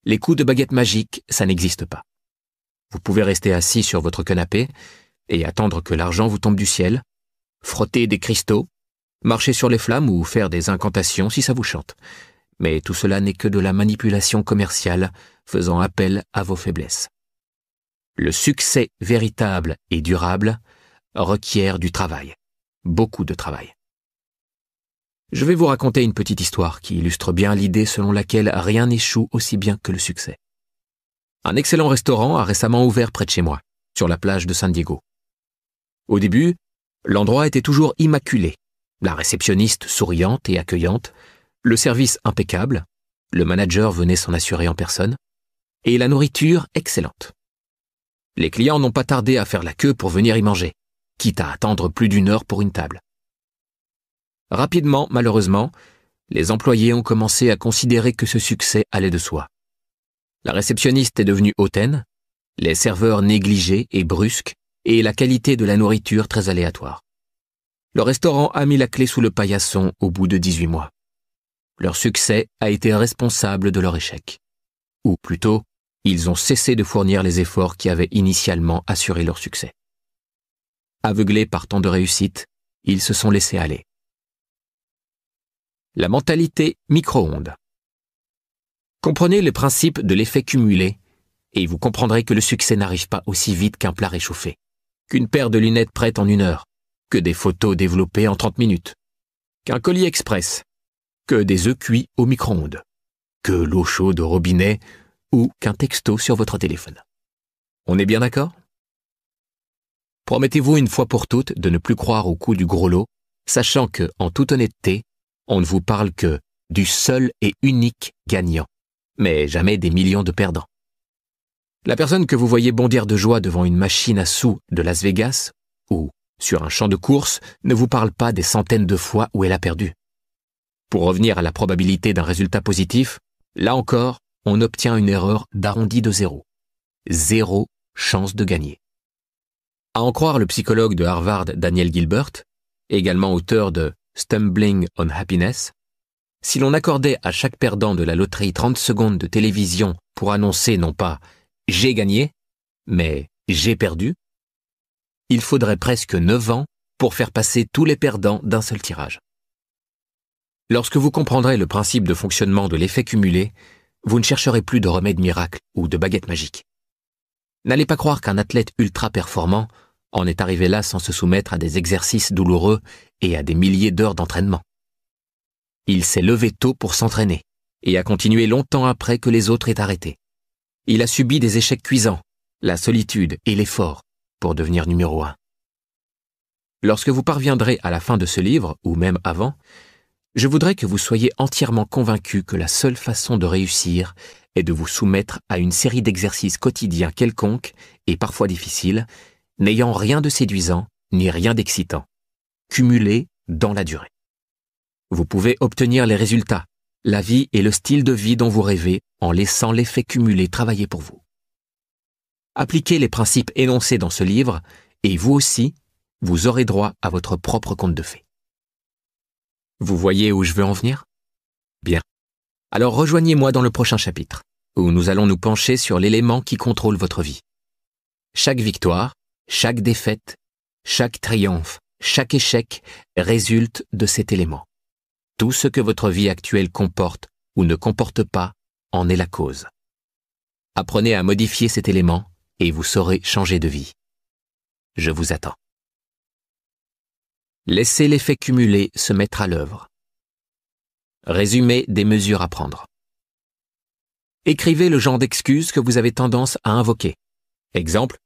Les coups de baguette magique, ça n'existe pas. Vous pouvez rester assis sur votre canapé et attendre que l'argent vous tombe du ciel, frotter des cristaux, marcher sur les flammes ou faire des incantations si ça vous chante. Mais tout cela n'est que de la manipulation commerciale faisant appel à vos faiblesses. Le succès véritable et durable requiert du travail, beaucoup de travail. Je vais vous raconter une petite histoire qui illustre bien l'idée selon laquelle rien n'échoue aussi bien que le succès. Un excellent restaurant a récemment ouvert près de chez moi, sur la plage de San Diego. Au début, l'endroit était toujours immaculé, la réceptionniste souriante et accueillante, le service impeccable, le manager venait s'en assurer en personne, et la nourriture excellente. Les clients n'ont pas tardé à faire la queue pour venir y manger, quitte à attendre plus d'une heure pour une table. Rapidement, malheureusement, les employés ont commencé à considérer que ce succès allait de soi. La réceptionniste est devenue hautaine, les serveurs négligés et brusques, et la qualité de la nourriture très aléatoire le restaurant a mis la clé sous le paillasson au bout de 18 mois. Leur succès a été responsable de leur échec. Ou plutôt, ils ont cessé de fournir les efforts qui avaient initialement assuré leur succès. Aveuglés par tant de réussite, ils se sont laissés aller. La mentalité micro-ondes. Comprenez le principe de l'effet cumulé et vous comprendrez que le succès n'arrive pas aussi vite qu'un plat réchauffé, qu'une paire de lunettes prêtes en une heure, que des photos développées en 30 minutes, qu'un colis express, que des œufs cuits au micro-ondes, que l'eau chaude au robinet ou qu'un texto sur votre téléphone. On est bien d'accord Promettez-vous une fois pour toutes de ne plus croire au coup du gros lot, sachant que, en toute honnêteté, on ne vous parle que du seul et unique gagnant, mais jamais des millions de perdants. La personne que vous voyez bondir de joie devant une machine à sous de Las Vegas, ou sur un champ de course, ne vous parle pas des centaines de fois où elle a perdu. Pour revenir à la probabilité d'un résultat positif, là encore, on obtient une erreur d'arrondi de zéro. Zéro chance de gagner. À en croire le psychologue de Harvard Daniel Gilbert, également auteur de Stumbling on Happiness, si l'on accordait à chaque perdant de la loterie 30 secondes de télévision pour annoncer non pas j'ai gagné, mais j'ai perdu, il faudrait presque 9 ans pour faire passer tous les perdants d'un seul tirage. Lorsque vous comprendrez le principe de fonctionnement de l'effet cumulé, vous ne chercherez plus de remède miracle ou de baguette magique. N'allez pas croire qu'un athlète ultra performant en est arrivé là sans se soumettre à des exercices douloureux et à des milliers d'heures d'entraînement. Il s'est levé tôt pour s'entraîner et a continué longtemps après que les autres aient arrêté. Il a subi des échecs cuisants, la solitude et l'effort, pour devenir numéro un. Lorsque vous parviendrez à la fin de ce livre, ou même avant, je voudrais que vous soyez entièrement convaincu que la seule façon de réussir est de vous soumettre à une série d'exercices quotidiens quelconques et parfois difficiles, n'ayant rien de séduisant ni rien d'excitant, cumulés dans la durée. Vous pouvez obtenir les résultats, la vie et le style de vie dont vous rêvez en laissant l'effet cumulé travailler pour vous. Appliquez les principes énoncés dans ce livre et vous aussi, vous aurez droit à votre propre conte de fées. Vous voyez où je veux en venir Bien. Alors rejoignez-moi dans le prochain chapitre, où nous allons nous pencher sur l'élément qui contrôle votre vie. Chaque victoire, chaque défaite, chaque triomphe, chaque échec résulte de cet élément. Tout ce que votre vie actuelle comporte ou ne comporte pas en est la cause. Apprenez à modifier cet élément et vous saurez changer de vie. Je vous attends. Laissez l'effet cumulé se mettre à l'œuvre. Résumez des mesures à prendre. Écrivez le genre d'excuses que vous avez tendance à invoquer. Exemple,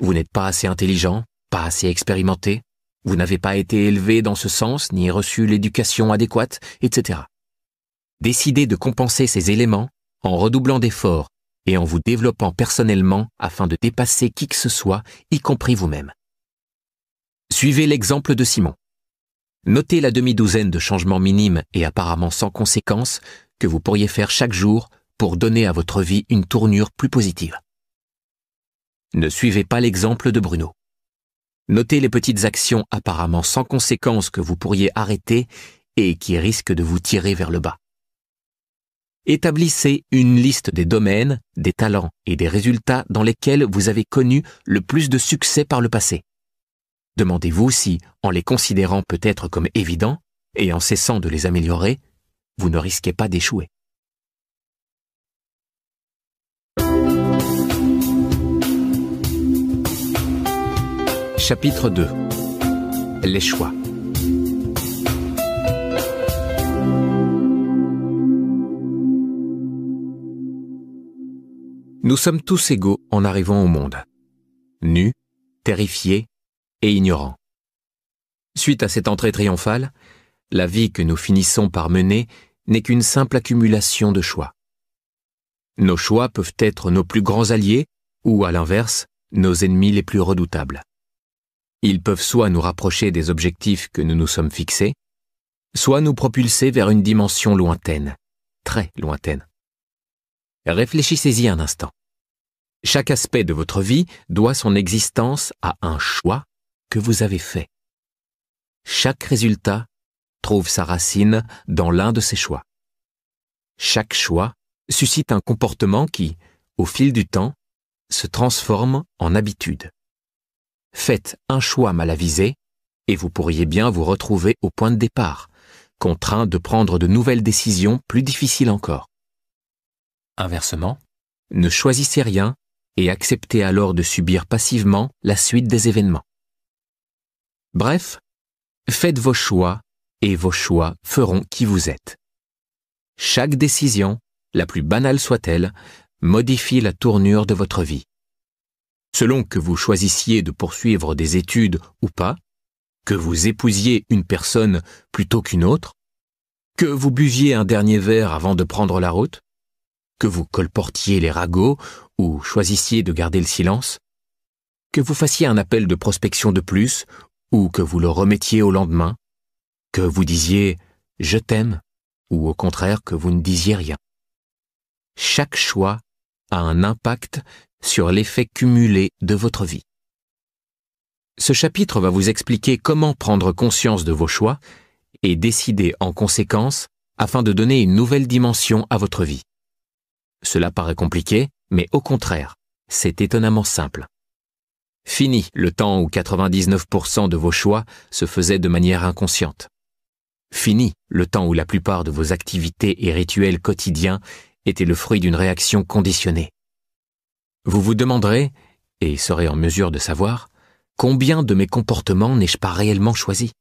vous n'êtes pas assez intelligent, pas assez expérimenté, vous n'avez pas été élevé dans ce sens ni reçu l'éducation adéquate, etc. Décidez de compenser ces éléments en redoublant d'efforts et en vous développant personnellement afin de dépasser qui que ce soit, y compris vous-même. Suivez l'exemple de Simon. Notez la demi-douzaine de changements minimes et apparemment sans conséquence que vous pourriez faire chaque jour pour donner à votre vie une tournure plus positive. Ne suivez pas l'exemple de Bruno. Notez les petites actions apparemment sans conséquence que vous pourriez arrêter et qui risquent de vous tirer vers le bas. Établissez une liste des domaines, des talents et des résultats dans lesquels vous avez connu le plus de succès par le passé. Demandez-vous si, en les considérant peut-être comme évidents et en cessant de les améliorer, vous ne risquez pas d'échouer. Chapitre 2 Les choix Nous sommes tous égaux en arrivant au monde, nus, terrifiés et ignorants. Suite à cette entrée triomphale, la vie que nous finissons par mener n'est qu'une simple accumulation de choix. Nos choix peuvent être nos plus grands alliés ou, à l'inverse, nos ennemis les plus redoutables. Ils peuvent soit nous rapprocher des objectifs que nous nous sommes fixés, soit nous propulser vers une dimension lointaine, très lointaine. Réfléchissez-y un instant. Chaque aspect de votre vie doit son existence à un choix que vous avez fait. Chaque résultat trouve sa racine dans l'un de ces choix. Chaque choix suscite un comportement qui, au fil du temps, se transforme en habitude. Faites un choix mal avisé et vous pourriez bien vous retrouver au point de départ, contraint de prendre de nouvelles décisions plus difficiles encore. Inversement, ne choisissez rien et acceptez alors de subir passivement la suite des événements. Bref, faites vos choix et vos choix feront qui vous êtes. Chaque décision, la plus banale soit-elle, modifie la tournure de votre vie. Selon que vous choisissiez de poursuivre des études ou pas, que vous épousiez une personne plutôt qu'une autre, que vous buviez un dernier verre avant de prendre la route, que vous colportiez les ragots ou choisissiez de garder le silence, que vous fassiez un appel de prospection de plus ou que vous le remettiez au lendemain, que vous disiez ⁇ Je t'aime ⁇ ou au contraire que vous ne disiez rien. Chaque choix a un impact sur l'effet cumulé de votre vie. Ce chapitre va vous expliquer comment prendre conscience de vos choix et décider en conséquence afin de donner une nouvelle dimension à votre vie. Cela paraît compliqué, mais au contraire, c'est étonnamment simple. Fini le temps où 99% de vos choix se faisaient de manière inconsciente. Fini le temps où la plupart de vos activités et rituels quotidiens étaient le fruit d'une réaction conditionnée. Vous vous demanderez, et serez en mesure de savoir, combien de mes comportements n'ai-je pas réellement choisi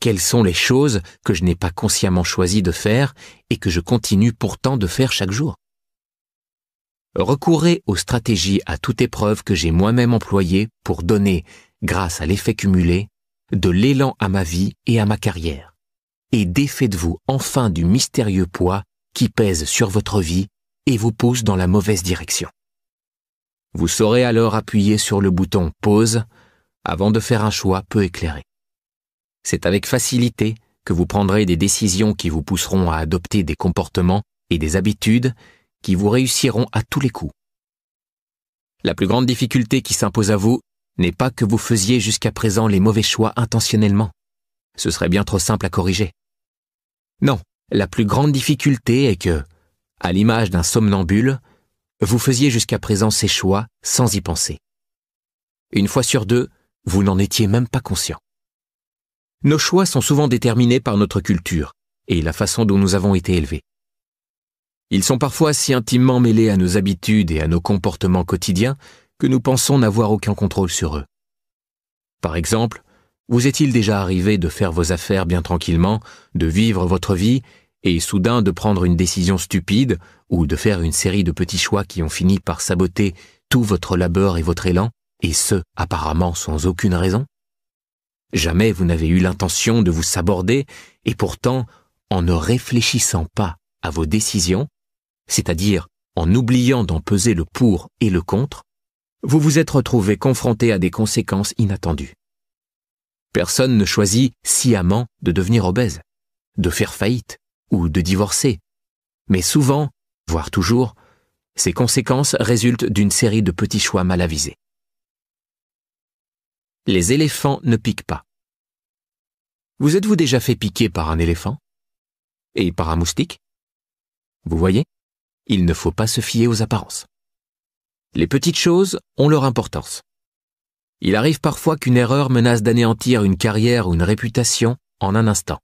Quelles sont les choses que je n'ai pas consciemment choisi de faire et que je continue pourtant de faire chaque jour recourez aux stratégies à toute épreuve que j'ai moi-même employées pour donner, grâce à l'effet cumulé, de l'élan à ma vie et à ma carrière. Et défaites-vous enfin du mystérieux poids qui pèse sur votre vie et vous pousse dans la mauvaise direction. Vous saurez alors appuyer sur le bouton pause avant de faire un choix peu éclairé. C'est avec facilité que vous prendrez des décisions qui vous pousseront à adopter des comportements et des habitudes qui vous réussiront à tous les coups. La plus grande difficulté qui s'impose à vous n'est pas que vous faisiez jusqu'à présent les mauvais choix intentionnellement. Ce serait bien trop simple à corriger. Non, la plus grande difficulté est que, à l'image d'un somnambule, vous faisiez jusqu'à présent ces choix sans y penser. Une fois sur deux, vous n'en étiez même pas conscient. Nos choix sont souvent déterminés par notre culture et la façon dont nous avons été élevés. Ils sont parfois si intimement mêlés à nos habitudes et à nos comportements quotidiens que nous pensons n'avoir aucun contrôle sur eux. Par exemple, vous est-il déjà arrivé de faire vos affaires bien tranquillement, de vivre votre vie, et soudain de prendre une décision stupide, ou de faire une série de petits choix qui ont fini par saboter tout votre labeur et votre élan, et ce, apparemment sans aucune raison Jamais vous n'avez eu l'intention de vous saborder, et pourtant, en ne réfléchissant pas à vos décisions, c'est-à-dire en oubliant d'en peser le pour et le contre, vous vous êtes retrouvé confronté à des conséquences inattendues. Personne ne choisit sciemment de devenir obèse, de faire faillite ou de divorcer. Mais souvent, voire toujours, ces conséquences résultent d'une série de petits choix mal avisés. Les éléphants ne piquent pas. Vous êtes-vous déjà fait piquer par un éléphant Et par un moustique Vous voyez il ne faut pas se fier aux apparences. Les petites choses ont leur importance. Il arrive parfois qu'une erreur menace d'anéantir une carrière ou une réputation en un instant.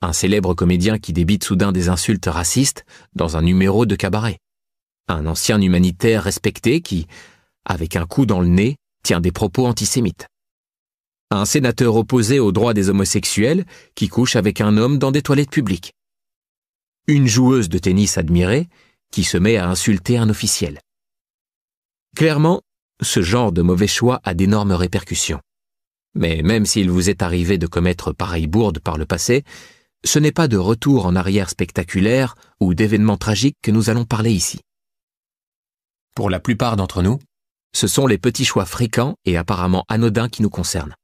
Un célèbre comédien qui débite soudain des insultes racistes dans un numéro de cabaret. Un ancien humanitaire respecté qui, avec un coup dans le nez, tient des propos antisémites. Un sénateur opposé aux droits des homosexuels qui couche avec un homme dans des toilettes publiques. Une joueuse de tennis admirée qui se met à insulter un officiel. Clairement, ce genre de mauvais choix a d'énormes répercussions. Mais même s'il vous est arrivé de commettre pareille bourde par le passé, ce n'est pas de retour en arrière spectaculaire ou d'événements tragiques que nous allons parler ici. Pour la plupart d'entre nous, ce sont les petits choix fréquents et apparemment anodins qui nous concernent.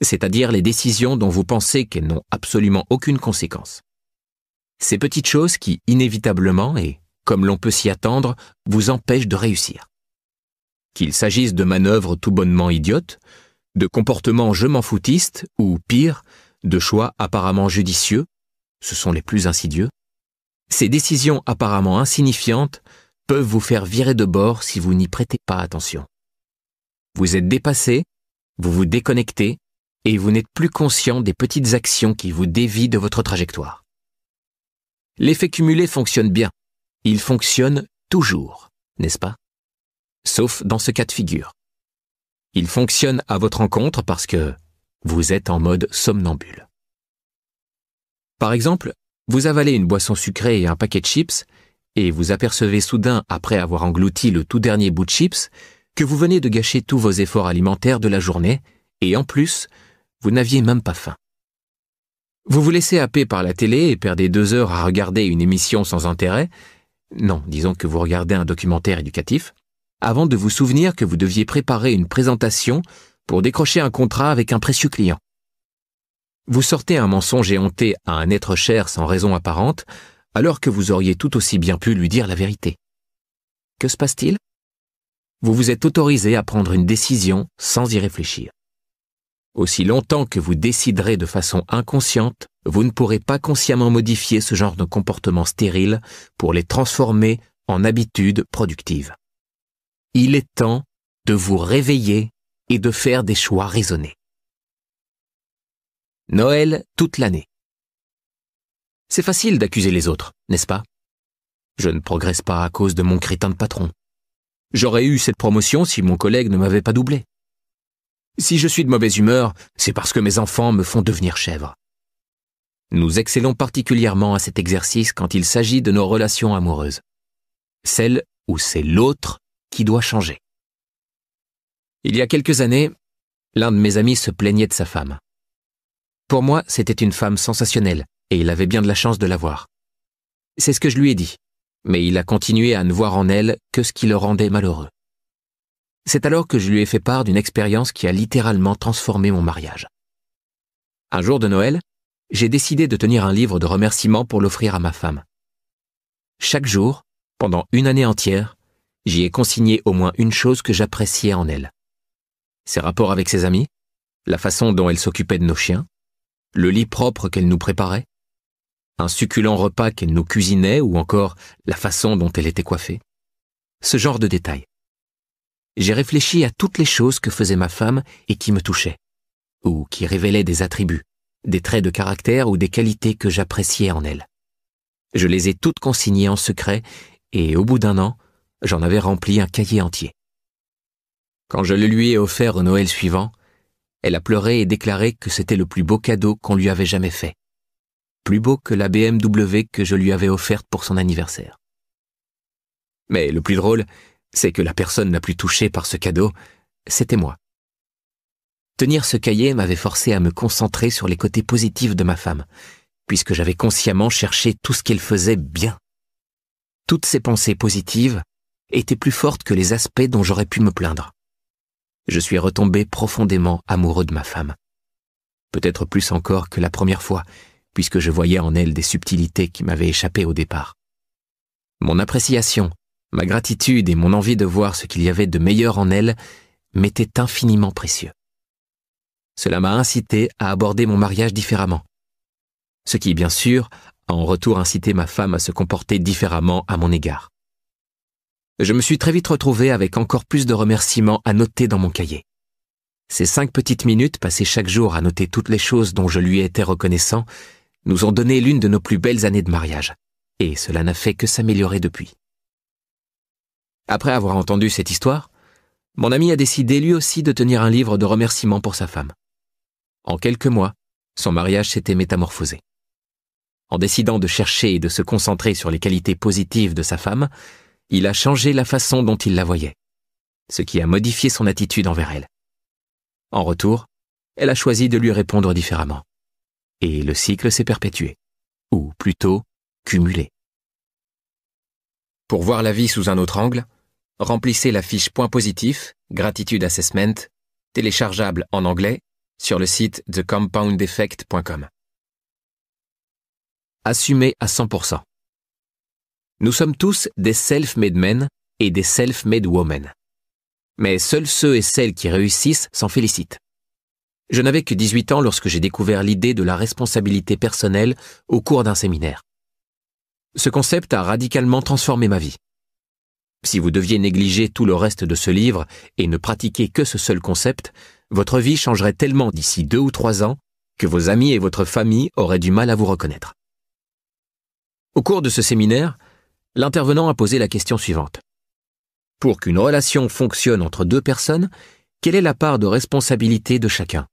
C'est-à-dire les décisions dont vous pensez qu'elles n'ont absolument aucune conséquence. Ces petites choses qui, inévitablement et comme l'on peut s'y attendre, vous empêchent de réussir. Qu'il s'agisse de manœuvres tout bonnement idiotes, de comportements je m'en foutiste ou, pire, de choix apparemment judicieux, ce sont les plus insidieux, ces décisions apparemment insignifiantes peuvent vous faire virer de bord si vous n'y prêtez pas attention. Vous êtes dépassé, vous vous déconnectez et vous n'êtes plus conscient des petites actions qui vous dévient de votre trajectoire. L'effet cumulé fonctionne bien. Il fonctionne toujours, n'est-ce pas Sauf dans ce cas de figure. Il fonctionne à votre encontre parce que vous êtes en mode somnambule. Par exemple, vous avalez une boisson sucrée et un paquet de chips, et vous apercevez soudain, après avoir englouti le tout dernier bout de chips, que vous venez de gâcher tous vos efforts alimentaires de la journée, et en plus, vous n'aviez même pas faim. Vous vous laissez happer par la télé et perdez deux heures à regarder une émission sans intérêt, non, disons que vous regardez un documentaire éducatif, avant de vous souvenir que vous deviez préparer une présentation pour décrocher un contrat avec un précieux client. Vous sortez un mensonge éhonté à un être cher sans raison apparente, alors que vous auriez tout aussi bien pu lui dire la vérité. Que se passe-t-il Vous vous êtes autorisé à prendre une décision sans y réfléchir. Aussi longtemps que vous déciderez de façon inconsciente, vous ne pourrez pas consciemment modifier ce genre de comportement stérile pour les transformer en habitudes productives. Il est temps de vous réveiller et de faire des choix raisonnés. Noël toute l'année. C'est facile d'accuser les autres, n'est-ce pas Je ne progresse pas à cause de mon crétin de patron. J'aurais eu cette promotion si mon collègue ne m'avait pas doublé. Si je suis de mauvaise humeur, c'est parce que mes enfants me font devenir chèvre. Nous excellons particulièrement à cet exercice quand il s'agit de nos relations amoureuses. Celle où c'est l'autre qui doit changer. Il y a quelques années, l'un de mes amis se plaignait de sa femme. Pour moi, c'était une femme sensationnelle, et il avait bien de la chance de la voir. C'est ce que je lui ai dit, mais il a continué à ne voir en elle que ce qui le rendait malheureux. C'est alors que je lui ai fait part d'une expérience qui a littéralement transformé mon mariage. Un jour de Noël, j'ai décidé de tenir un livre de remerciements pour l'offrir à ma femme. Chaque jour, pendant une année entière, j'y ai consigné au moins une chose que j'appréciais en elle. Ses rapports avec ses amis, la façon dont elle s'occupait de nos chiens, le lit propre qu'elle nous préparait, un succulent repas qu'elle nous cuisinait ou encore la façon dont elle était coiffée. Ce genre de détails j'ai réfléchi à toutes les choses que faisait ma femme et qui me touchaient, ou qui révélaient des attributs, des traits de caractère ou des qualités que j'appréciais en elle. Je les ai toutes consignées en secret, et au bout d'un an, j'en avais rempli un cahier entier. Quand je le lui ai offert au Noël suivant, elle a pleuré et déclaré que c'était le plus beau cadeau qu'on lui avait jamais fait. Plus beau que la BMW que je lui avais offerte pour son anniversaire. Mais le plus drôle, c'est que la personne la plus touchée par ce cadeau, c'était moi. Tenir ce cahier m'avait forcé à me concentrer sur les côtés positifs de ma femme, puisque j'avais consciemment cherché tout ce qu'elle faisait bien. Toutes ces pensées positives étaient plus fortes que les aspects dont j'aurais pu me plaindre. Je suis retombé profondément amoureux de ma femme. Peut-être plus encore que la première fois, puisque je voyais en elle des subtilités qui m'avaient échappé au départ. Mon appréciation Ma gratitude et mon envie de voir ce qu'il y avait de meilleur en elle m'étaient infiniment précieux. Cela m'a incité à aborder mon mariage différemment. Ce qui, bien sûr, a en retour incité ma femme à se comporter différemment à mon égard. Je me suis très vite retrouvé avec encore plus de remerciements à noter dans mon cahier. Ces cinq petites minutes passées chaque jour à noter toutes les choses dont je lui étais reconnaissant nous ont donné l'une de nos plus belles années de mariage, et cela n'a fait que s'améliorer depuis. Après avoir entendu cette histoire, mon ami a décidé lui aussi de tenir un livre de remerciements pour sa femme. En quelques mois, son mariage s'était métamorphosé. En décidant de chercher et de se concentrer sur les qualités positives de sa femme, il a changé la façon dont il la voyait, ce qui a modifié son attitude envers elle. En retour, elle a choisi de lui répondre différemment. Et le cycle s'est perpétué, ou plutôt cumulé. Pour voir la vie sous un autre angle, remplissez la fiche Point positif, Gratitude Assessment, téléchargeable en anglais, sur le site thecompoundeffect.com. Assumez à 100%. Nous sommes tous des self-made men et des self-made women. Mais seuls ceux et celles qui réussissent s'en félicitent. Je n'avais que 18 ans lorsque j'ai découvert l'idée de la responsabilité personnelle au cours d'un séminaire. Ce concept a radicalement transformé ma vie. Si vous deviez négliger tout le reste de ce livre et ne pratiquer que ce seul concept, votre vie changerait tellement d'ici deux ou trois ans que vos amis et votre famille auraient du mal à vous reconnaître. Au cours de ce séminaire, l'intervenant a posé la question suivante. Pour qu'une relation fonctionne entre deux personnes, quelle est la part de responsabilité de chacun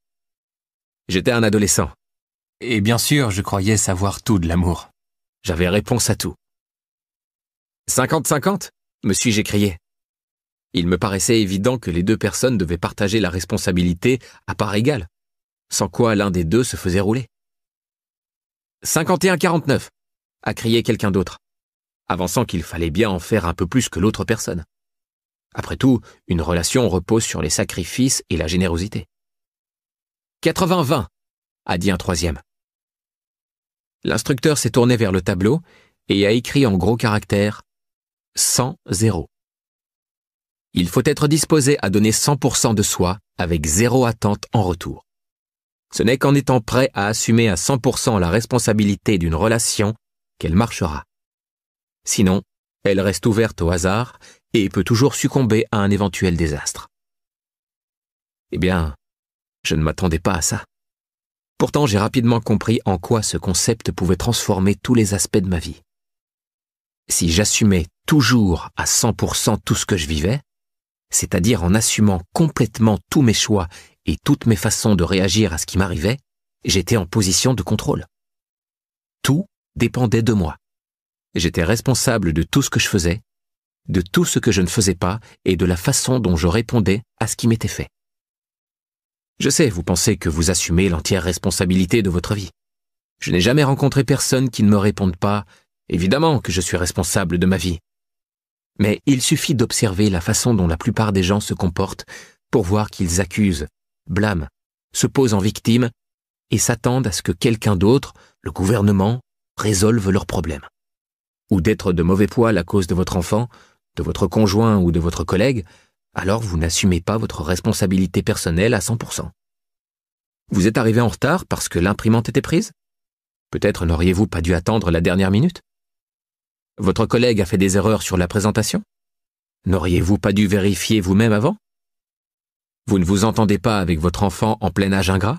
J'étais un adolescent. Et bien sûr, je croyais savoir tout de l'amour. J'avais réponse à tout. 50-50 me suis-je écrié. Il me paraissait évident que les deux personnes devaient partager la responsabilité à part égale, sans quoi l'un des deux se faisait rouler. 51-49, a crié quelqu'un d'autre, avançant qu'il fallait bien en faire un peu plus que l'autre personne. Après tout, une relation repose sur les sacrifices et la générosité. 80-20, a dit un troisième. L'instructeur s'est tourné vers le tableau et a écrit en gros caractères 100 0 Il faut être disposé à donner 100% de soi avec zéro attente en retour. Ce n'est qu'en étant prêt à assumer à 100% la responsabilité d'une relation qu'elle marchera. Sinon, elle reste ouverte au hasard et peut toujours succomber à un éventuel désastre. Eh bien, je ne m'attendais pas à ça. Pourtant, j'ai rapidement compris en quoi ce concept pouvait transformer tous les aspects de ma vie si j'assumais toujours à 100% tout ce que je vivais, c'est-à-dire en assumant complètement tous mes choix et toutes mes façons de réagir à ce qui m'arrivait, j'étais en position de contrôle. Tout dépendait de moi. J'étais responsable de tout ce que je faisais, de tout ce que je ne faisais pas et de la façon dont je répondais à ce qui m'était fait. Je sais, vous pensez que vous assumez l'entière responsabilité de votre vie. Je n'ai jamais rencontré personne qui ne me réponde pas ⁇ Évidemment que je suis responsable de ma vie. Mais il suffit d'observer la façon dont la plupart des gens se comportent pour voir qu'ils accusent, blâment, se posent en victime et s'attendent à ce que quelqu'un d'autre, le gouvernement, résolve leurs problèmes. Ou d'être de mauvais poids à cause de votre enfant, de votre conjoint ou de votre collègue, alors vous n'assumez pas votre responsabilité personnelle à 100%. Vous êtes arrivé en retard parce que l'imprimante était prise Peut-être n'auriez-vous pas dû attendre la dernière minute votre collègue a fait des erreurs sur la présentation N'auriez-vous pas dû vérifier vous-même avant Vous ne vous entendez pas avec votre enfant en plein âge ingrat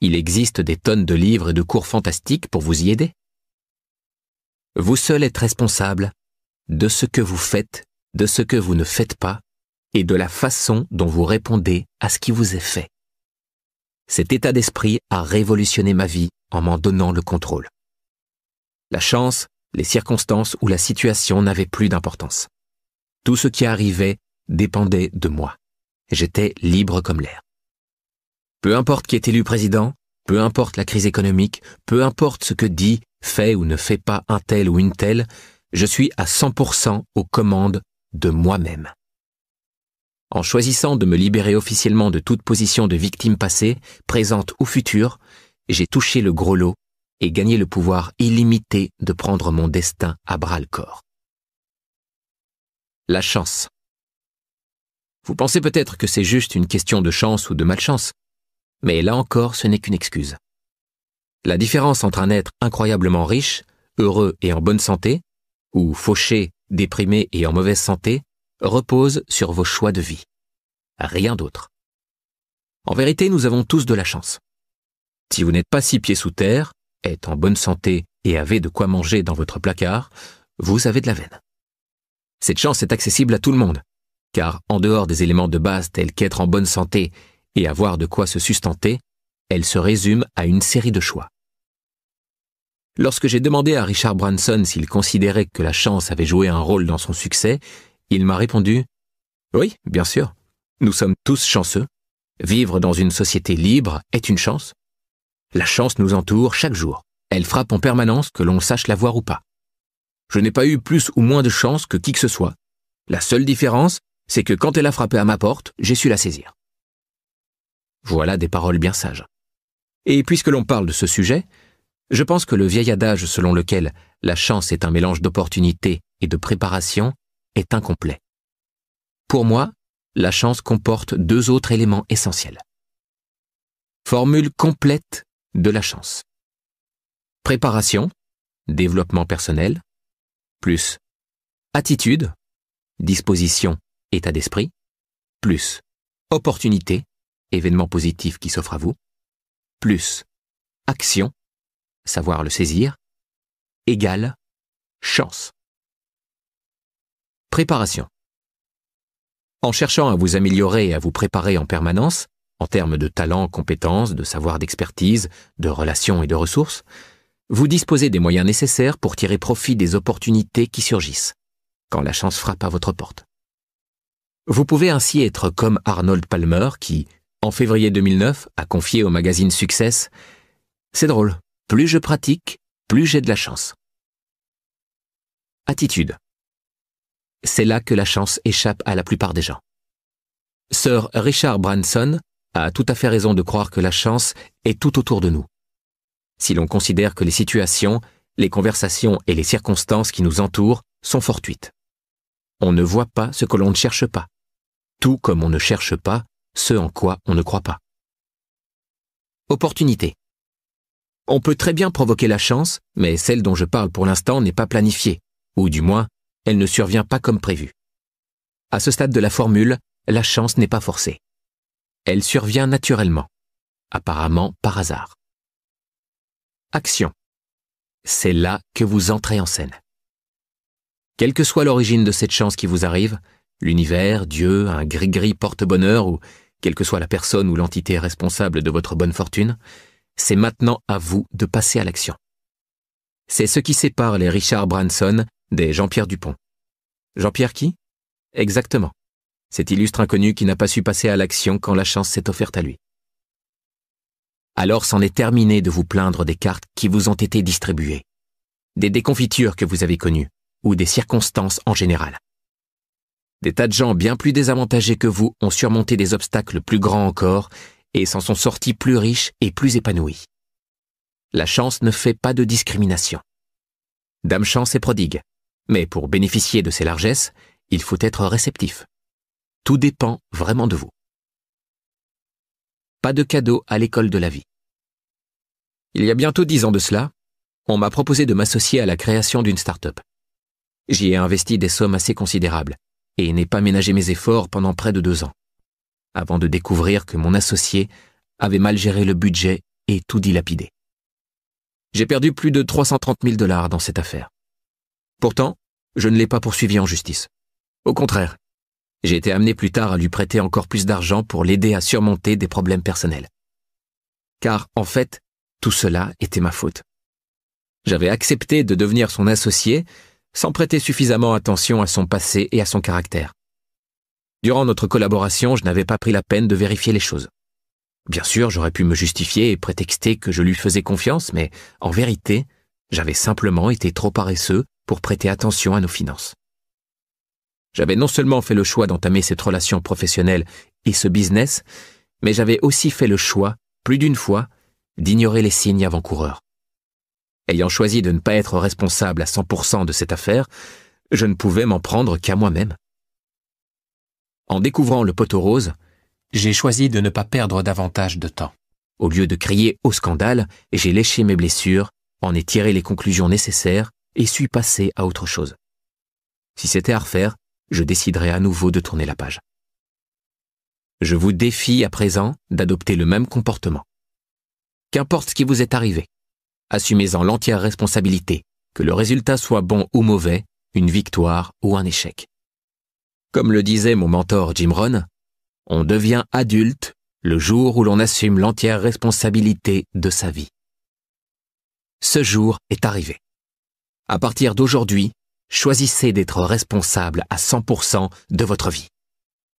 Il existe des tonnes de livres et de cours fantastiques pour vous y aider. Vous seul êtes responsable de ce que vous faites, de ce que vous ne faites pas, et de la façon dont vous répondez à ce qui vous est fait. Cet état d'esprit a révolutionné ma vie en m'en donnant le contrôle. La chance, les circonstances ou la situation n'avaient plus d'importance. Tout ce qui arrivait dépendait de moi. J'étais libre comme l'air. Peu importe qui est élu président, peu importe la crise économique, peu importe ce que dit, fait ou ne fait pas un tel ou une telle, je suis à 100% aux commandes de moi-même. En choisissant de me libérer officiellement de toute position de victime passée, présente ou future, j'ai touché le gros lot et gagner le pouvoir illimité de prendre mon destin à bras le corps. La chance. Vous pensez peut-être que c'est juste une question de chance ou de malchance, mais là encore ce n'est qu'une excuse. La différence entre un être incroyablement riche, heureux et en bonne santé, ou fauché, déprimé et en mauvaise santé, repose sur vos choix de vie. Rien d'autre. En vérité, nous avons tous de la chance. Si vous n'êtes pas six pieds sous terre, est en bonne santé et avez de quoi manger dans votre placard, vous avez de la veine. Cette chance est accessible à tout le monde, car en dehors des éléments de base tels qu'être en bonne santé et avoir de quoi se sustenter, elle se résume à une série de choix. Lorsque j'ai demandé à Richard Branson s'il considérait que la chance avait joué un rôle dans son succès, il m'a répondu Oui, bien sûr. Nous sommes tous chanceux. Vivre dans une société libre est une chance. La chance nous entoure chaque jour. Elle frappe en permanence que l'on sache la voir ou pas. Je n'ai pas eu plus ou moins de chance que qui que ce soit. La seule différence, c'est que quand elle a frappé à ma porte, j'ai su la saisir. Voilà des paroles bien sages. Et puisque l'on parle de ce sujet, je pense que le vieil adage selon lequel la chance est un mélange d'opportunité et de préparation est incomplet. Pour moi, la chance comporte deux autres éléments essentiels. Formule complète de la chance. Préparation, développement personnel, plus attitude, disposition, état d'esprit, plus opportunité, événement positif qui s'offre à vous, plus action, savoir le saisir, égale chance. Préparation. En cherchant à vous améliorer et à vous préparer en permanence, en termes de talent, compétences, de savoir d'expertise, de relations et de ressources, vous disposez des moyens nécessaires pour tirer profit des opportunités qui surgissent, quand la chance frappe à votre porte. Vous pouvez ainsi être comme Arnold Palmer qui, en février 2009, a confié au magazine Success C'est drôle, plus je pratique, plus j'ai de la chance. Attitude. C'est là que la chance échappe à la plupart des gens. Sir Richard Branson a tout à fait raison de croire que la chance est tout autour de nous. Si l'on considère que les situations, les conversations et les circonstances qui nous entourent sont fortuites. On ne voit pas ce que l'on ne cherche pas, tout comme on ne cherche pas ce en quoi on ne croit pas. Opportunité. On peut très bien provoquer la chance, mais celle dont je parle pour l'instant n'est pas planifiée, ou du moins, elle ne survient pas comme prévu. À ce stade de la formule, la chance n'est pas forcée. Elle survient naturellement, apparemment par hasard. Action. C'est là que vous entrez en scène. Quelle que soit l'origine de cette chance qui vous arrive, l'univers, Dieu, un gris-gris porte-bonheur ou quelle que soit la personne ou l'entité responsable de votre bonne fortune, c'est maintenant à vous de passer à l'action. C'est ce qui sépare les Richard Branson des Jean-Pierre Dupont. Jean-Pierre qui Exactement cet illustre inconnu qui n'a pas su passer à l'action quand la chance s'est offerte à lui. Alors s'en est terminé de vous plaindre des cartes qui vous ont été distribuées, des déconfitures que vous avez connues, ou des circonstances en général. Des tas de gens bien plus désavantagés que vous ont surmonté des obstacles plus grands encore et s'en sont sortis plus riches et plus épanouis. La chance ne fait pas de discrimination. Dame Chance est prodigue, mais pour bénéficier de ses largesses, il faut être réceptif. Tout dépend vraiment de vous. Pas de cadeau à l'école de la vie. Il y a bientôt dix ans de cela, on m'a proposé de m'associer à la création d'une start-up. J'y ai investi des sommes assez considérables et n'ai pas ménagé mes efforts pendant près de deux ans, avant de découvrir que mon associé avait mal géré le budget et tout dilapidé. J'ai perdu plus de 330 000 dollars dans cette affaire. Pourtant, je ne l'ai pas poursuivi en justice. Au contraire, j'ai été amené plus tard à lui prêter encore plus d'argent pour l'aider à surmonter des problèmes personnels. Car, en fait, tout cela était ma faute. J'avais accepté de devenir son associé sans prêter suffisamment attention à son passé et à son caractère. Durant notre collaboration, je n'avais pas pris la peine de vérifier les choses. Bien sûr, j'aurais pu me justifier et prétexter que je lui faisais confiance, mais en vérité, j'avais simplement été trop paresseux pour prêter attention à nos finances. J'avais non seulement fait le choix d'entamer cette relation professionnelle et ce business, mais j'avais aussi fait le choix, plus d'une fois, d'ignorer les signes avant-coureurs. Ayant choisi de ne pas être responsable à 100% de cette affaire, je ne pouvais m'en prendre qu'à moi-même. En découvrant le poteau rose, j'ai choisi de ne pas perdre davantage de temps. Au lieu de crier au scandale, j'ai léché mes blessures, en ai tiré les conclusions nécessaires et suis passé à autre chose. Si c'était à refaire, je déciderai à nouveau de tourner la page. Je vous défie à présent d'adopter le même comportement. Qu'importe ce qui vous est arrivé, assumez-en l'entière responsabilité, que le résultat soit bon ou mauvais, une victoire ou un échec. Comme le disait mon mentor Jim Rohn, on devient adulte le jour où l'on assume l'entière responsabilité de sa vie. Ce jour est arrivé. À partir d'aujourd'hui, choisissez d'être responsable à 100% de votre vie.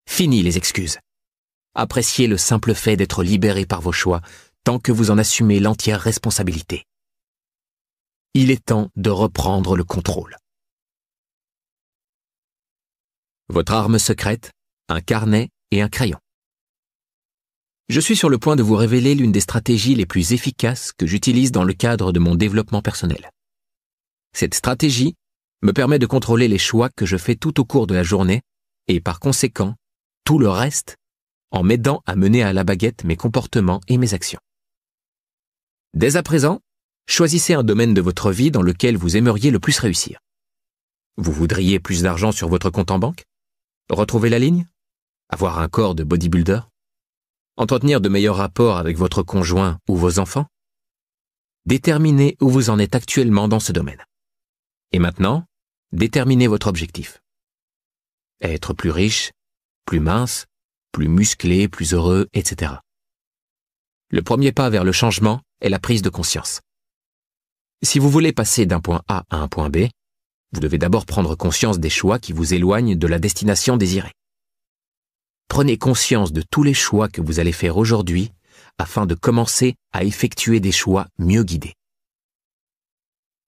Fini les excuses. Appréciez le simple fait d'être libéré par vos choix tant que vous en assumez l'entière responsabilité. Il est temps de reprendre le contrôle. Votre arme secrète, un carnet et un crayon. Je suis sur le point de vous révéler l'une des stratégies les plus efficaces que j'utilise dans le cadre de mon développement personnel. Cette stratégie me permet de contrôler les choix que je fais tout au cours de la journée et par conséquent tout le reste en m'aidant à mener à la baguette mes comportements et mes actions. Dès à présent, choisissez un domaine de votre vie dans lequel vous aimeriez le plus réussir. Vous voudriez plus d'argent sur votre compte en banque Retrouver la ligne Avoir un corps de bodybuilder Entretenir de meilleurs rapports avec votre conjoint ou vos enfants Déterminez où vous en êtes actuellement dans ce domaine. Et maintenant, déterminez votre objectif. Être plus riche, plus mince, plus musclé, plus heureux, etc. Le premier pas vers le changement est la prise de conscience. Si vous voulez passer d'un point A à un point B, vous devez d'abord prendre conscience des choix qui vous éloignent de la destination désirée. Prenez conscience de tous les choix que vous allez faire aujourd'hui afin de commencer à effectuer des choix mieux guidés.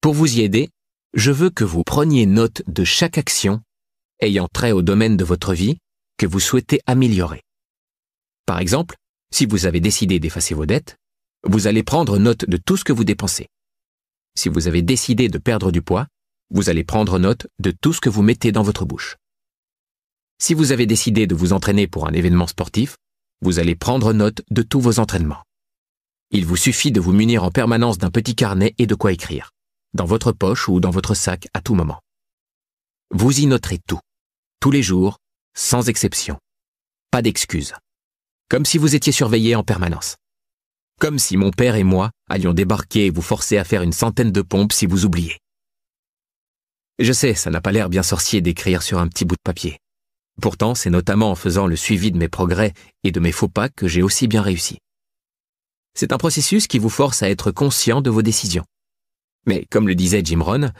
Pour vous y aider, je veux que vous preniez note de chaque action ayant trait au domaine de votre vie que vous souhaitez améliorer. Par exemple, si vous avez décidé d'effacer vos dettes, vous allez prendre note de tout ce que vous dépensez. Si vous avez décidé de perdre du poids, vous allez prendre note de tout ce que vous mettez dans votre bouche. Si vous avez décidé de vous entraîner pour un événement sportif, vous allez prendre note de tous vos entraînements. Il vous suffit de vous munir en permanence d'un petit carnet et de quoi écrire dans votre poche ou dans votre sac à tout moment. Vous y noterez tout, tous les jours, sans exception. Pas d'excuses. Comme si vous étiez surveillé en permanence. Comme si mon père et moi allions débarquer et vous forcer à faire une centaine de pompes si vous oubliez. Je sais, ça n'a pas l'air bien sorcier d'écrire sur un petit bout de papier. Pourtant, c'est notamment en faisant le suivi de mes progrès et de mes faux pas que j'ai aussi bien réussi. C'est un processus qui vous force à être conscient de vos décisions, mais comme le disait Jim Rohn,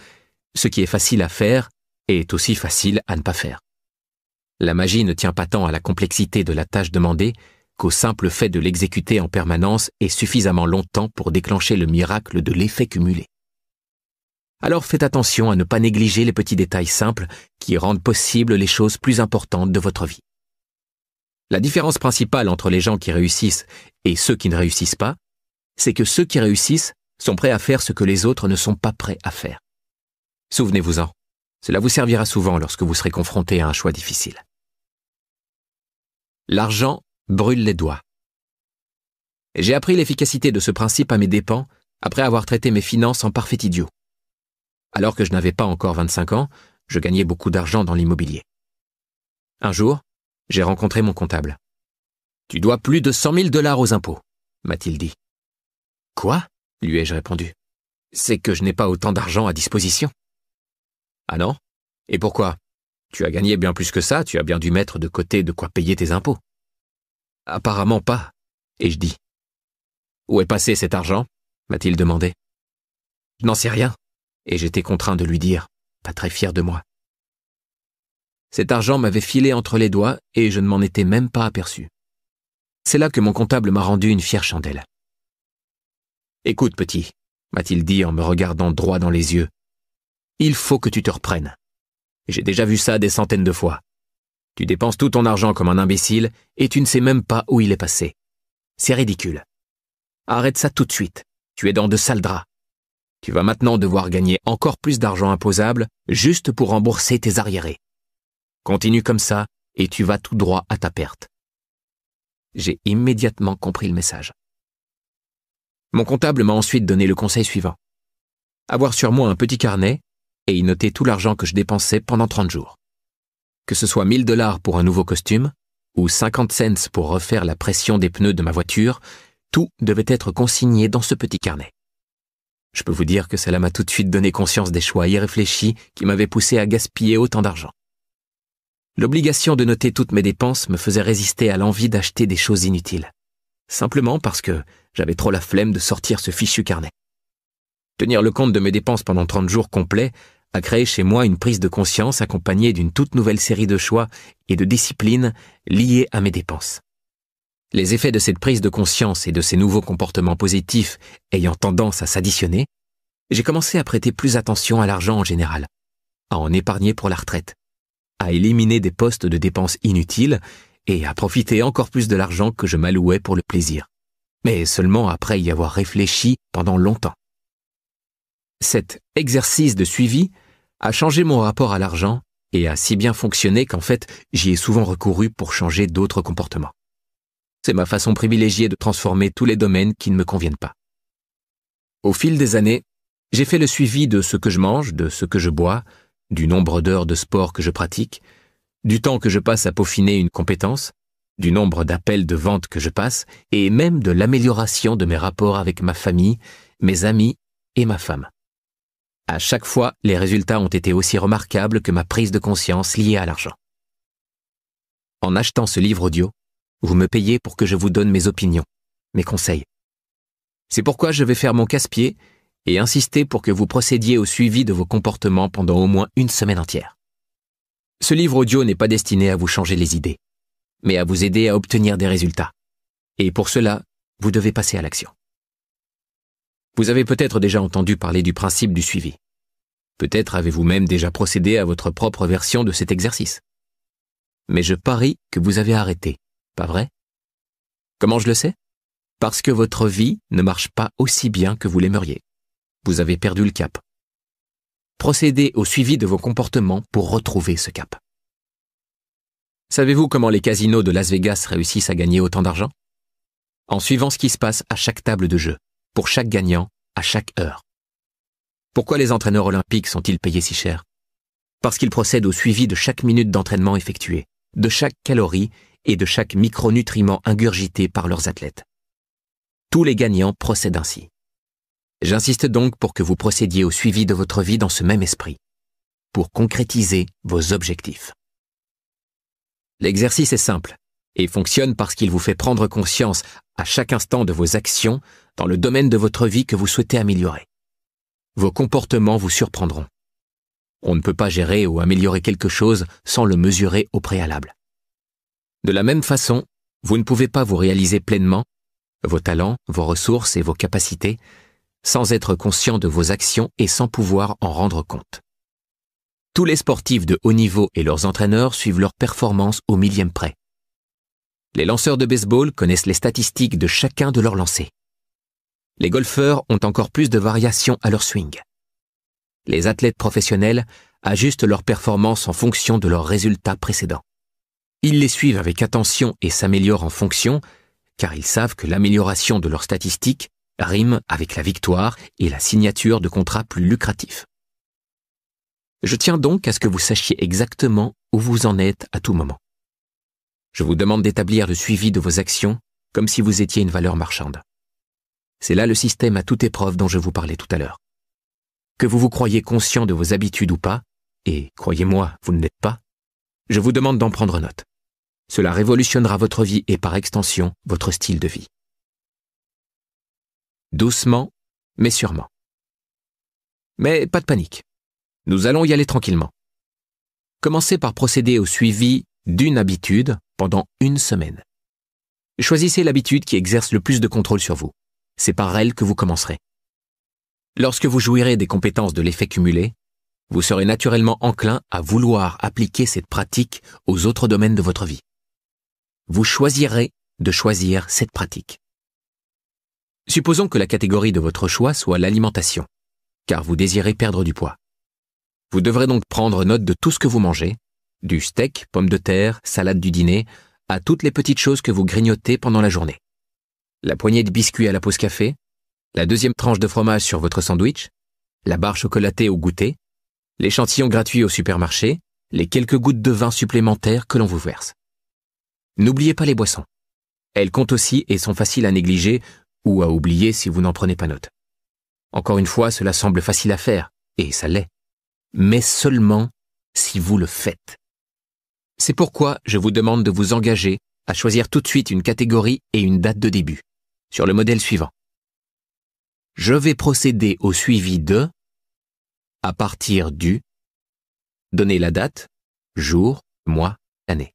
ce qui est facile à faire est aussi facile à ne pas faire. La magie ne tient pas tant à la complexité de la tâche demandée qu'au simple fait de l'exécuter en permanence et suffisamment longtemps pour déclencher le miracle de l'effet cumulé. Alors faites attention à ne pas négliger les petits détails simples qui rendent possibles les choses plus importantes de votre vie. La différence principale entre les gens qui réussissent et ceux qui ne réussissent pas, c'est que ceux qui réussissent sont prêts à faire ce que les autres ne sont pas prêts à faire. Souvenez-vous-en, cela vous servira souvent lorsque vous serez confronté à un choix difficile. L'argent brûle les doigts. J'ai appris l'efficacité de ce principe à mes dépens après avoir traité mes finances en parfait idiot. Alors que je n'avais pas encore 25 ans, je gagnais beaucoup d'argent dans l'immobilier. Un jour, j'ai rencontré mon comptable. Tu dois plus de 100 000 dollars aux impôts, m'a-t-il dit. Quoi lui ai-je répondu. C'est que je n'ai pas autant d'argent à disposition. Ah non Et pourquoi Tu as gagné bien plus que ça, tu as bien dû mettre de côté de quoi payer tes impôts. Apparemment pas, et je dis. Où est passé cet argent m'a-t-il demandé. Je n'en sais rien, et j'étais contraint de lui dire, pas très fier de moi. Cet argent m'avait filé entre les doigts et je ne m'en étais même pas aperçu. C'est là que mon comptable m'a rendu une fière chandelle. Écoute, petit, m'a-t-il dit en me regardant droit dans les yeux. Il faut que tu te reprennes. J'ai déjà vu ça des centaines de fois. Tu dépenses tout ton argent comme un imbécile et tu ne sais même pas où il est passé. C'est ridicule. Arrête ça tout de suite. Tu es dans de sales draps. Tu vas maintenant devoir gagner encore plus d'argent imposable juste pour rembourser tes arriérés. Continue comme ça et tu vas tout droit à ta perte. J'ai immédiatement compris le message. Mon comptable m'a ensuite donné le conseil suivant. Avoir sur moi un petit carnet et y noter tout l'argent que je dépensais pendant 30 jours. Que ce soit 1000 dollars pour un nouveau costume ou 50 cents pour refaire la pression des pneus de ma voiture, tout devait être consigné dans ce petit carnet. Je peux vous dire que cela m'a tout de suite donné conscience des choix irréfléchis qui m'avaient poussé à gaspiller autant d'argent. L'obligation de noter toutes mes dépenses me faisait résister à l'envie d'acheter des choses inutiles. Simplement parce que, j'avais trop la flemme de sortir ce fichu carnet. Tenir le compte de mes dépenses pendant 30 jours complets a créé chez moi une prise de conscience accompagnée d'une toute nouvelle série de choix et de disciplines liées à mes dépenses. Les effets de cette prise de conscience et de ces nouveaux comportements positifs ayant tendance à s'additionner, j'ai commencé à prêter plus attention à l'argent en général, à en épargner pour la retraite, à éliminer des postes de dépenses inutiles et à profiter encore plus de l'argent que je m'allouais pour le plaisir mais seulement après y avoir réfléchi pendant longtemps. Cet exercice de suivi a changé mon rapport à l'argent et a si bien fonctionné qu'en fait j'y ai souvent recouru pour changer d'autres comportements. C'est ma façon privilégiée de transformer tous les domaines qui ne me conviennent pas. Au fil des années, j'ai fait le suivi de ce que je mange, de ce que je bois, du nombre d'heures de sport que je pratique, du temps que je passe à peaufiner une compétence, du nombre d'appels de vente que je passe et même de l'amélioration de mes rapports avec ma famille, mes amis et ma femme. À chaque fois, les résultats ont été aussi remarquables que ma prise de conscience liée à l'argent. En achetant ce livre audio, vous me payez pour que je vous donne mes opinions, mes conseils. C'est pourquoi je vais faire mon casse-pied et insister pour que vous procédiez au suivi de vos comportements pendant au moins une semaine entière. Ce livre audio n'est pas destiné à vous changer les idées mais à vous aider à obtenir des résultats. Et pour cela, vous devez passer à l'action. Vous avez peut-être déjà entendu parler du principe du suivi. Peut-être avez-vous même déjà procédé à votre propre version de cet exercice. Mais je parie que vous avez arrêté, pas vrai Comment je le sais Parce que votre vie ne marche pas aussi bien que vous l'aimeriez. Vous avez perdu le cap. Procédez au suivi de vos comportements pour retrouver ce cap. Savez-vous comment les casinos de Las Vegas réussissent à gagner autant d'argent En suivant ce qui se passe à chaque table de jeu, pour chaque gagnant, à chaque heure. Pourquoi les entraîneurs olympiques sont-ils payés si cher Parce qu'ils procèdent au suivi de chaque minute d'entraînement effectuée, de chaque calorie et de chaque micronutriment ingurgité par leurs athlètes. Tous les gagnants procèdent ainsi. J'insiste donc pour que vous procédiez au suivi de votre vie dans ce même esprit, pour concrétiser vos objectifs. L'exercice est simple et fonctionne parce qu'il vous fait prendre conscience à chaque instant de vos actions dans le domaine de votre vie que vous souhaitez améliorer. Vos comportements vous surprendront. On ne peut pas gérer ou améliorer quelque chose sans le mesurer au préalable. De la même façon, vous ne pouvez pas vous réaliser pleinement, vos talents, vos ressources et vos capacités, sans être conscient de vos actions et sans pouvoir en rendre compte. Tous les sportifs de haut niveau et leurs entraîneurs suivent leurs performances au millième près. Les lanceurs de baseball connaissent les statistiques de chacun de leurs lancers. Les golfeurs ont encore plus de variations à leur swing. Les athlètes professionnels ajustent leurs performances en fonction de leurs résultats précédents. Ils les suivent avec attention et s'améliorent en fonction, car ils savent que l'amélioration de leurs statistiques rime avec la victoire et la signature de contrats plus lucratifs. Je tiens donc à ce que vous sachiez exactement où vous en êtes à tout moment. Je vous demande d'établir le suivi de vos actions comme si vous étiez une valeur marchande. C'est là le système à toute épreuve dont je vous parlais tout à l'heure. Que vous vous croyez conscient de vos habitudes ou pas, et croyez-moi, vous ne l'êtes pas, je vous demande d'en prendre note. Cela révolutionnera votre vie et par extension votre style de vie. Doucement, mais sûrement. Mais pas de panique. Nous allons y aller tranquillement. Commencez par procéder au suivi d'une habitude pendant une semaine. Choisissez l'habitude qui exerce le plus de contrôle sur vous. C'est par elle que vous commencerez. Lorsque vous jouirez des compétences de l'effet cumulé, vous serez naturellement enclin à vouloir appliquer cette pratique aux autres domaines de votre vie. Vous choisirez de choisir cette pratique. Supposons que la catégorie de votre choix soit l'alimentation, car vous désirez perdre du poids. Vous devrez donc prendre note de tout ce que vous mangez, du steak, pommes de terre, salade du dîner, à toutes les petites choses que vous grignotez pendant la journée. La poignée de biscuits à la pause café, la deuxième tranche de fromage sur votre sandwich, la barre chocolatée au goûter, l'échantillon gratuit au supermarché, les quelques gouttes de vin supplémentaires que l'on vous verse. N'oubliez pas les boissons. Elles comptent aussi et sont faciles à négliger ou à oublier si vous n'en prenez pas note. Encore une fois, cela semble facile à faire, et ça l'est mais seulement si vous le faites. C'est pourquoi je vous demande de vous engager à choisir tout de suite une catégorie et une date de début, sur le modèle suivant. Je vais procéder au suivi de, à partir du, donner la date, jour, mois, année.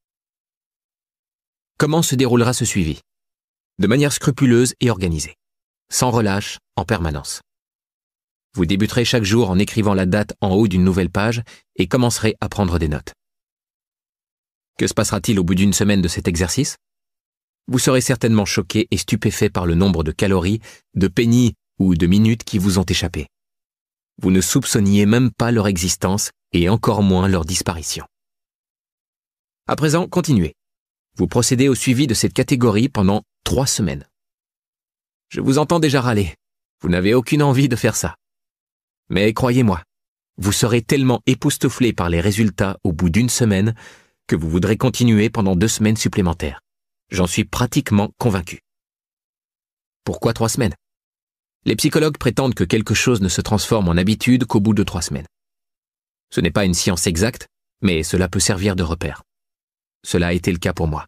Comment se déroulera ce suivi De manière scrupuleuse et organisée, sans relâche, en permanence. Vous débuterez chaque jour en écrivant la date en haut d'une nouvelle page et commencerez à prendre des notes. Que se passera-t-il au bout d'une semaine de cet exercice Vous serez certainement choqué et stupéfait par le nombre de calories, de pennies ou de minutes qui vous ont échappé. Vous ne soupçonniez même pas leur existence et encore moins leur disparition. À présent, continuez. Vous procédez au suivi de cette catégorie pendant trois semaines. Je vous entends déjà râler. Vous n'avez aucune envie de faire ça. Mais croyez-moi, vous serez tellement époustouflé par les résultats au bout d'une semaine que vous voudrez continuer pendant deux semaines supplémentaires. J'en suis pratiquement convaincu. Pourquoi trois semaines Les psychologues prétendent que quelque chose ne se transforme en habitude qu'au bout de trois semaines. Ce n'est pas une science exacte, mais cela peut servir de repère. Cela a été le cas pour moi.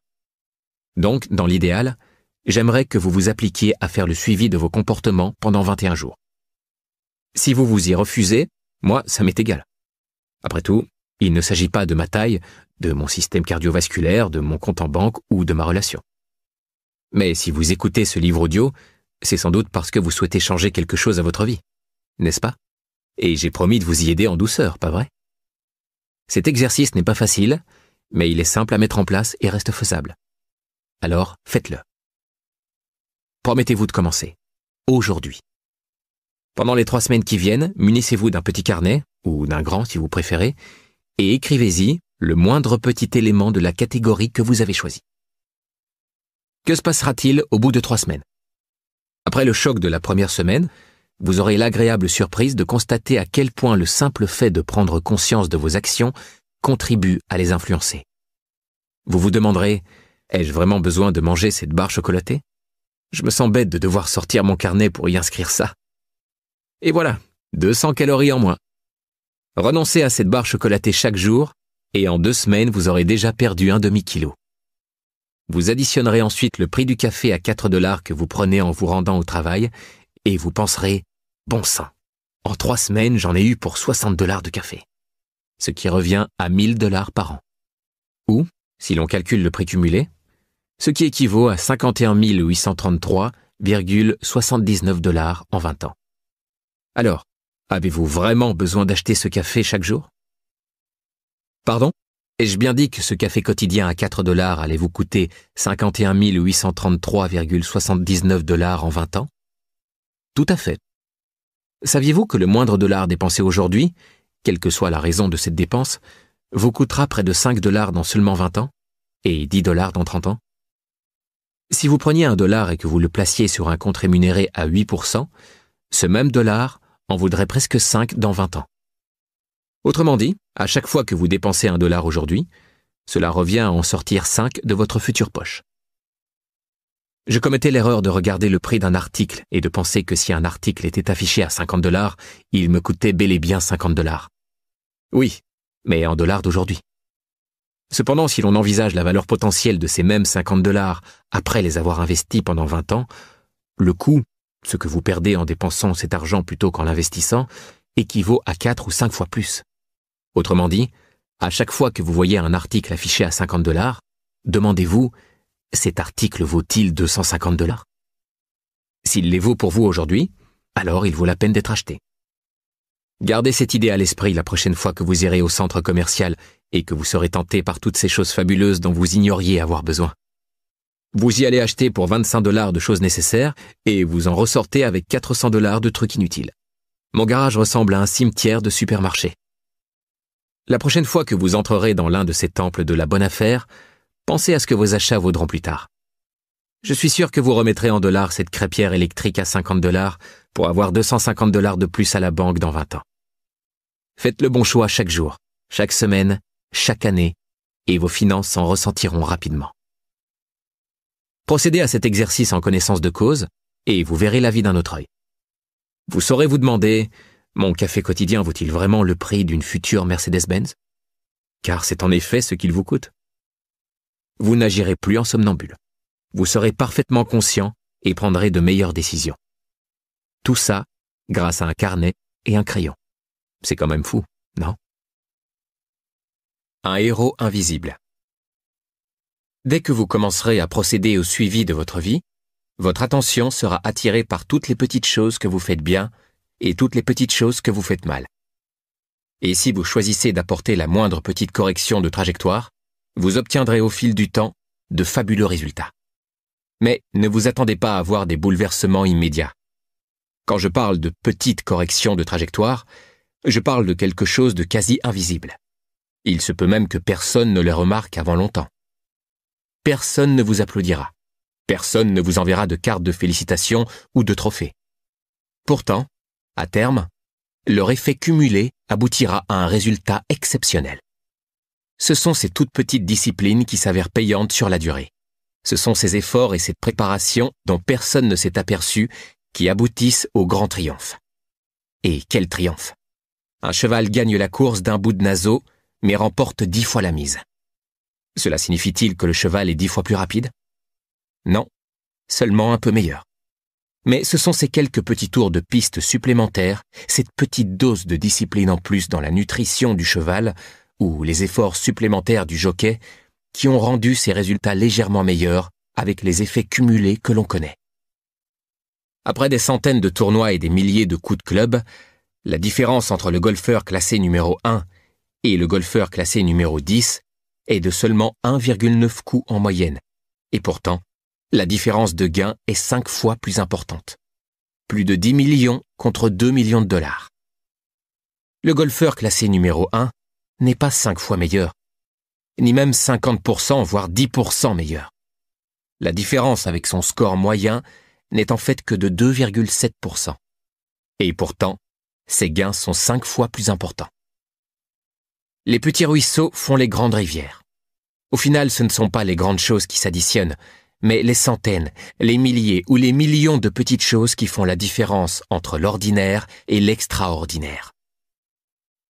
Donc, dans l'idéal, j'aimerais que vous vous appliquiez à faire le suivi de vos comportements pendant 21 jours. Si vous vous y refusez, moi, ça m'est égal. Après tout, il ne s'agit pas de ma taille, de mon système cardiovasculaire, de mon compte en banque ou de ma relation. Mais si vous écoutez ce livre audio, c'est sans doute parce que vous souhaitez changer quelque chose à votre vie, n'est-ce pas Et j'ai promis de vous y aider en douceur, pas vrai Cet exercice n'est pas facile, mais il est simple à mettre en place et reste faisable. Alors, faites-le. Promettez-vous de commencer. Aujourd'hui. Pendant les trois semaines qui viennent, munissez-vous d'un petit carnet, ou d'un grand si vous préférez, et écrivez-y le moindre petit élément de la catégorie que vous avez choisie. Que se passera-t-il au bout de trois semaines Après le choc de la première semaine, vous aurez l'agréable surprise de constater à quel point le simple fait de prendre conscience de vos actions contribue à les influencer. Vous vous demanderez, ai-je vraiment besoin de manger cette barre chocolatée Je me sens bête de devoir sortir mon carnet pour y inscrire ça. Et voilà, 200 calories en moins. Renoncez à cette barre chocolatée chaque jour, et en deux semaines, vous aurez déjà perdu un demi-kilo. Vous additionnerez ensuite le prix du café à 4 dollars que vous prenez en vous rendant au travail, et vous penserez, bon sang, en trois semaines, j'en ai eu pour 60 dollars de café. Ce qui revient à 1000 dollars par an. Ou, si l'on calcule le prix cumulé, ce qui équivaut à 51 833,79 dollars en 20 ans. Alors, avez-vous vraiment besoin d'acheter ce café chaque jour Pardon Ai-je bien dit que ce café quotidien à 4 dollars allait vous coûter 51 833,79 dollars en 20 ans Tout à fait. Saviez-vous que le moindre dollar dépensé aujourd'hui, quelle que soit la raison de cette dépense, vous coûtera près de 5 dollars dans seulement 20 ans et 10 dollars dans 30 ans Si vous preniez un dollar et que vous le placiez sur un compte rémunéré à 8%, ce même dollar en voudrait presque 5 dans 20 ans. Autrement dit, à chaque fois que vous dépensez un dollar aujourd'hui, cela revient à en sortir 5 de votre future poche. Je commettais l'erreur de regarder le prix d'un article et de penser que si un article était affiché à 50 dollars, il me coûtait bel et bien 50 dollars. Oui, mais en dollars d'aujourd'hui. Cependant, si l'on envisage la valeur potentielle de ces mêmes 50 dollars après les avoir investis pendant 20 ans, le coût ce que vous perdez en dépensant cet argent plutôt qu'en l'investissant, équivaut à 4 ou 5 fois plus. Autrement dit, à chaque fois que vous voyez un article affiché à 50 dollars, demandez-vous, cet article vaut-il 250 dollars S'il les vaut pour vous aujourd'hui, alors il vaut la peine d'être acheté. Gardez cette idée à l'esprit la prochaine fois que vous irez au centre commercial et que vous serez tenté par toutes ces choses fabuleuses dont vous ignoriez avoir besoin. Vous y allez acheter pour 25 dollars de choses nécessaires et vous en ressortez avec 400 dollars de trucs inutiles. Mon garage ressemble à un cimetière de supermarché. La prochaine fois que vous entrerez dans l'un de ces temples de la bonne affaire, pensez à ce que vos achats vaudront plus tard. Je suis sûr que vous remettrez en dollars cette crêpière électrique à 50 dollars pour avoir 250 dollars de plus à la banque dans 20 ans. Faites le bon choix chaque jour, chaque semaine, chaque année, et vos finances s'en ressentiront rapidement. Procédez à cet exercice en connaissance de cause, et vous verrez la vie d'un autre œil. Vous saurez vous demander, mon café quotidien vaut-il vraiment le prix d'une future Mercedes-Benz Car c'est en effet ce qu'il vous coûte. Vous n'agirez plus en somnambule. Vous serez parfaitement conscient et prendrez de meilleures décisions. Tout ça grâce à un carnet et un crayon. C'est quand même fou, non Un héros invisible. Dès que vous commencerez à procéder au suivi de votre vie, votre attention sera attirée par toutes les petites choses que vous faites bien et toutes les petites choses que vous faites mal. Et si vous choisissez d'apporter la moindre petite correction de trajectoire, vous obtiendrez au fil du temps de fabuleux résultats. Mais ne vous attendez pas à avoir des bouleversements immédiats. Quand je parle de petites corrections de trajectoire, je parle de quelque chose de quasi invisible. Il se peut même que personne ne les remarque avant longtemps personne ne vous applaudira. Personne ne vous enverra de cartes de félicitations ou de trophées. Pourtant, à terme, leur effet cumulé aboutira à un résultat exceptionnel. Ce sont ces toutes petites disciplines qui s'avèrent payantes sur la durée. Ce sont ces efforts et cette préparation dont personne ne s'est aperçu qui aboutissent au grand triomphe. Et quel triomphe Un cheval gagne la course d'un bout de naseau, mais remporte dix fois la mise. Cela signifie-t-il que le cheval est dix fois plus rapide Non, seulement un peu meilleur. Mais ce sont ces quelques petits tours de piste supplémentaires, cette petite dose de discipline en plus dans la nutrition du cheval, ou les efforts supplémentaires du jockey, qui ont rendu ces résultats légèrement meilleurs avec les effets cumulés que l'on connaît. Après des centaines de tournois et des milliers de coups de club, la différence entre le golfeur classé numéro 1 et le golfeur classé numéro 10 est de seulement 1,9 coups en moyenne. Et pourtant, la différence de gain est 5 fois plus importante. Plus de 10 millions contre 2 millions de dollars. Le golfeur classé numéro 1 n'est pas 5 fois meilleur, ni même 50% voire 10% meilleur. La différence avec son score moyen n'est en fait que de 2,7%. Et pourtant, ses gains sont 5 fois plus importants. Les petits ruisseaux font les grandes rivières. Au final, ce ne sont pas les grandes choses qui s'additionnent, mais les centaines, les milliers ou les millions de petites choses qui font la différence entre l'ordinaire et l'extraordinaire.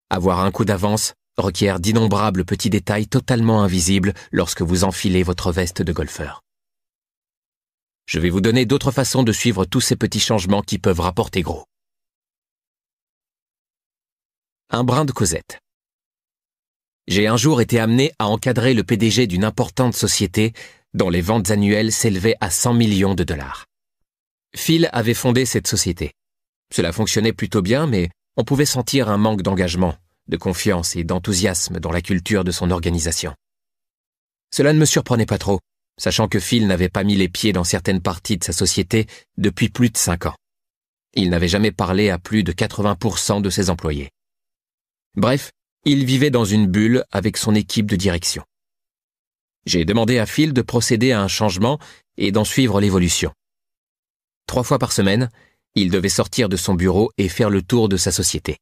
Avoir un coup d'avance requiert d'innombrables petits détails totalement invisibles lorsque vous enfilez votre veste de golfeur. Je vais vous donner d'autres façons de suivre tous ces petits changements qui peuvent rapporter gros. Un brin de Cosette. J'ai un jour été amené à encadrer le PDG d'une importante société dont les ventes annuelles s'élevaient à 100 millions de dollars. Phil avait fondé cette société. Cela fonctionnait plutôt bien, mais on pouvait sentir un manque d'engagement, de confiance et d'enthousiasme dans la culture de son organisation. Cela ne me surprenait pas trop, sachant que Phil n'avait pas mis les pieds dans certaines parties de sa société depuis plus de cinq ans. Il n'avait jamais parlé à plus de 80% de ses employés. Bref, il vivait dans une bulle avec son équipe de direction. J'ai demandé à Phil de procéder à un changement et d'en suivre l'évolution. Trois fois par semaine, il devait sortir de son bureau et faire le tour de sa société.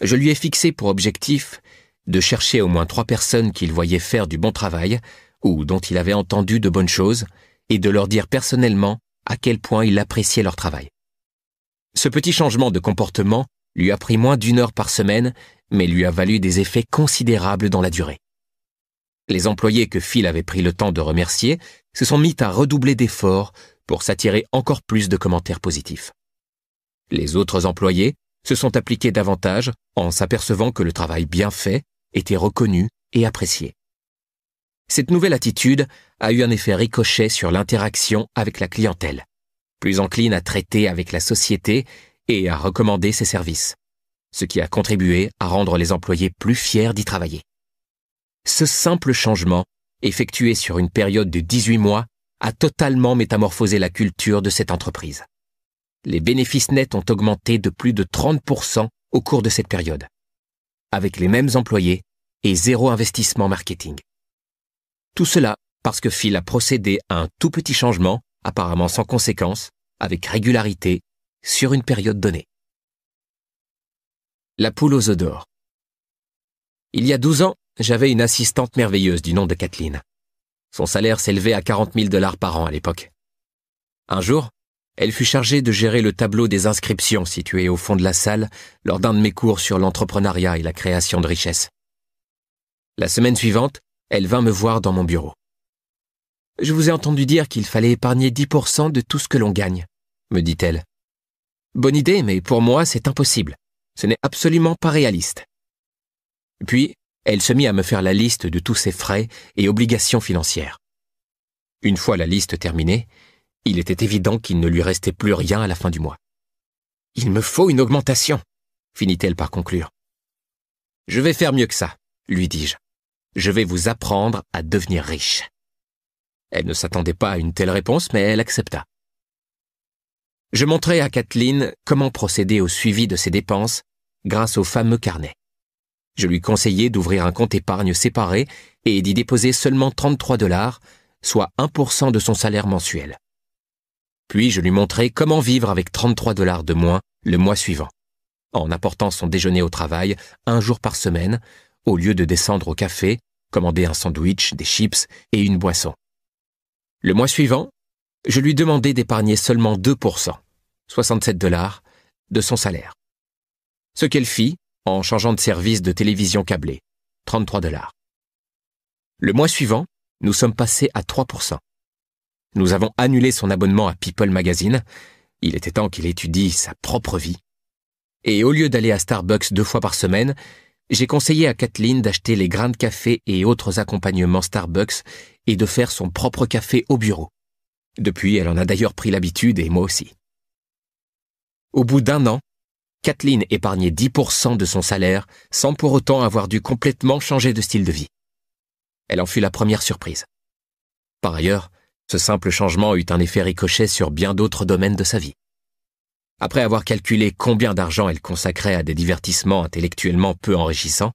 Je lui ai fixé pour objectif de chercher au moins trois personnes qu'il voyait faire du bon travail ou dont il avait entendu de bonnes choses et de leur dire personnellement à quel point il appréciait leur travail. Ce petit changement de comportement lui a pris moins d'une heure par semaine mais lui a valu des effets considérables dans la durée. Les employés que Phil avait pris le temps de remercier se sont mis à redoubler d'efforts pour s'attirer encore plus de commentaires positifs. Les autres employés se sont appliqués davantage en s'apercevant que le travail bien fait était reconnu et apprécié. Cette nouvelle attitude a eu un effet ricochet sur l'interaction avec la clientèle, plus encline à traiter avec la société et à recommander ses services ce qui a contribué à rendre les employés plus fiers d'y travailler. Ce simple changement, effectué sur une période de 18 mois, a totalement métamorphosé la culture de cette entreprise. Les bénéfices nets ont augmenté de plus de 30% au cours de cette période, avec les mêmes employés et zéro investissement marketing. Tout cela parce que Phil a procédé à un tout petit changement, apparemment sans conséquence, avec régularité, sur une période donnée. La poule aux œufs d'or. Il y a 12 ans, j'avais une assistante merveilleuse du nom de Kathleen. Son salaire s'élevait à 40 000 dollars par an à l'époque. Un jour, elle fut chargée de gérer le tableau des inscriptions situé au fond de la salle lors d'un de mes cours sur l'entrepreneuriat et la création de richesses. La semaine suivante, elle vint me voir dans mon bureau. Je vous ai entendu dire qu'il fallait épargner 10% de tout ce que l'on gagne, me dit-elle. Bonne idée, mais pour moi, c'est impossible. Ce n'est absolument pas réaliste. Puis, elle se mit à me faire la liste de tous ses frais et obligations financières. Une fois la liste terminée, il était évident qu'il ne lui restait plus rien à la fin du mois. Il me faut une augmentation, finit-elle par conclure. Je vais faire mieux que ça, lui dis-je. Je vais vous apprendre à devenir riche. Elle ne s'attendait pas à une telle réponse, mais elle accepta je montrai à Kathleen comment procéder au suivi de ses dépenses grâce au fameux carnet. Je lui conseillai d'ouvrir un compte épargne séparé et d'y déposer seulement 33 dollars, soit 1% de son salaire mensuel. Puis je lui montrai comment vivre avec 33 dollars de moins le mois suivant, en apportant son déjeuner au travail un jour par semaine, au lieu de descendre au café, commander un sandwich, des chips et une boisson. Le mois suivant, je lui demandai d'épargner seulement 2%. 67 dollars, de son salaire. Ce qu'elle fit en changeant de service de télévision câblée, 33 dollars. Le mois suivant, nous sommes passés à 3%. Nous avons annulé son abonnement à People Magazine. Il était temps qu'il étudie sa propre vie. Et au lieu d'aller à Starbucks deux fois par semaine, j'ai conseillé à Kathleen d'acheter les grains de café et autres accompagnements Starbucks et de faire son propre café au bureau. Depuis, elle en a d'ailleurs pris l'habitude et moi aussi. Au bout d'un an, Kathleen épargnait 10% de son salaire sans pour autant avoir dû complètement changer de style de vie. Elle en fut la première surprise. Par ailleurs, ce simple changement eut un effet ricochet sur bien d'autres domaines de sa vie. Après avoir calculé combien d'argent elle consacrait à des divertissements intellectuellement peu enrichissants,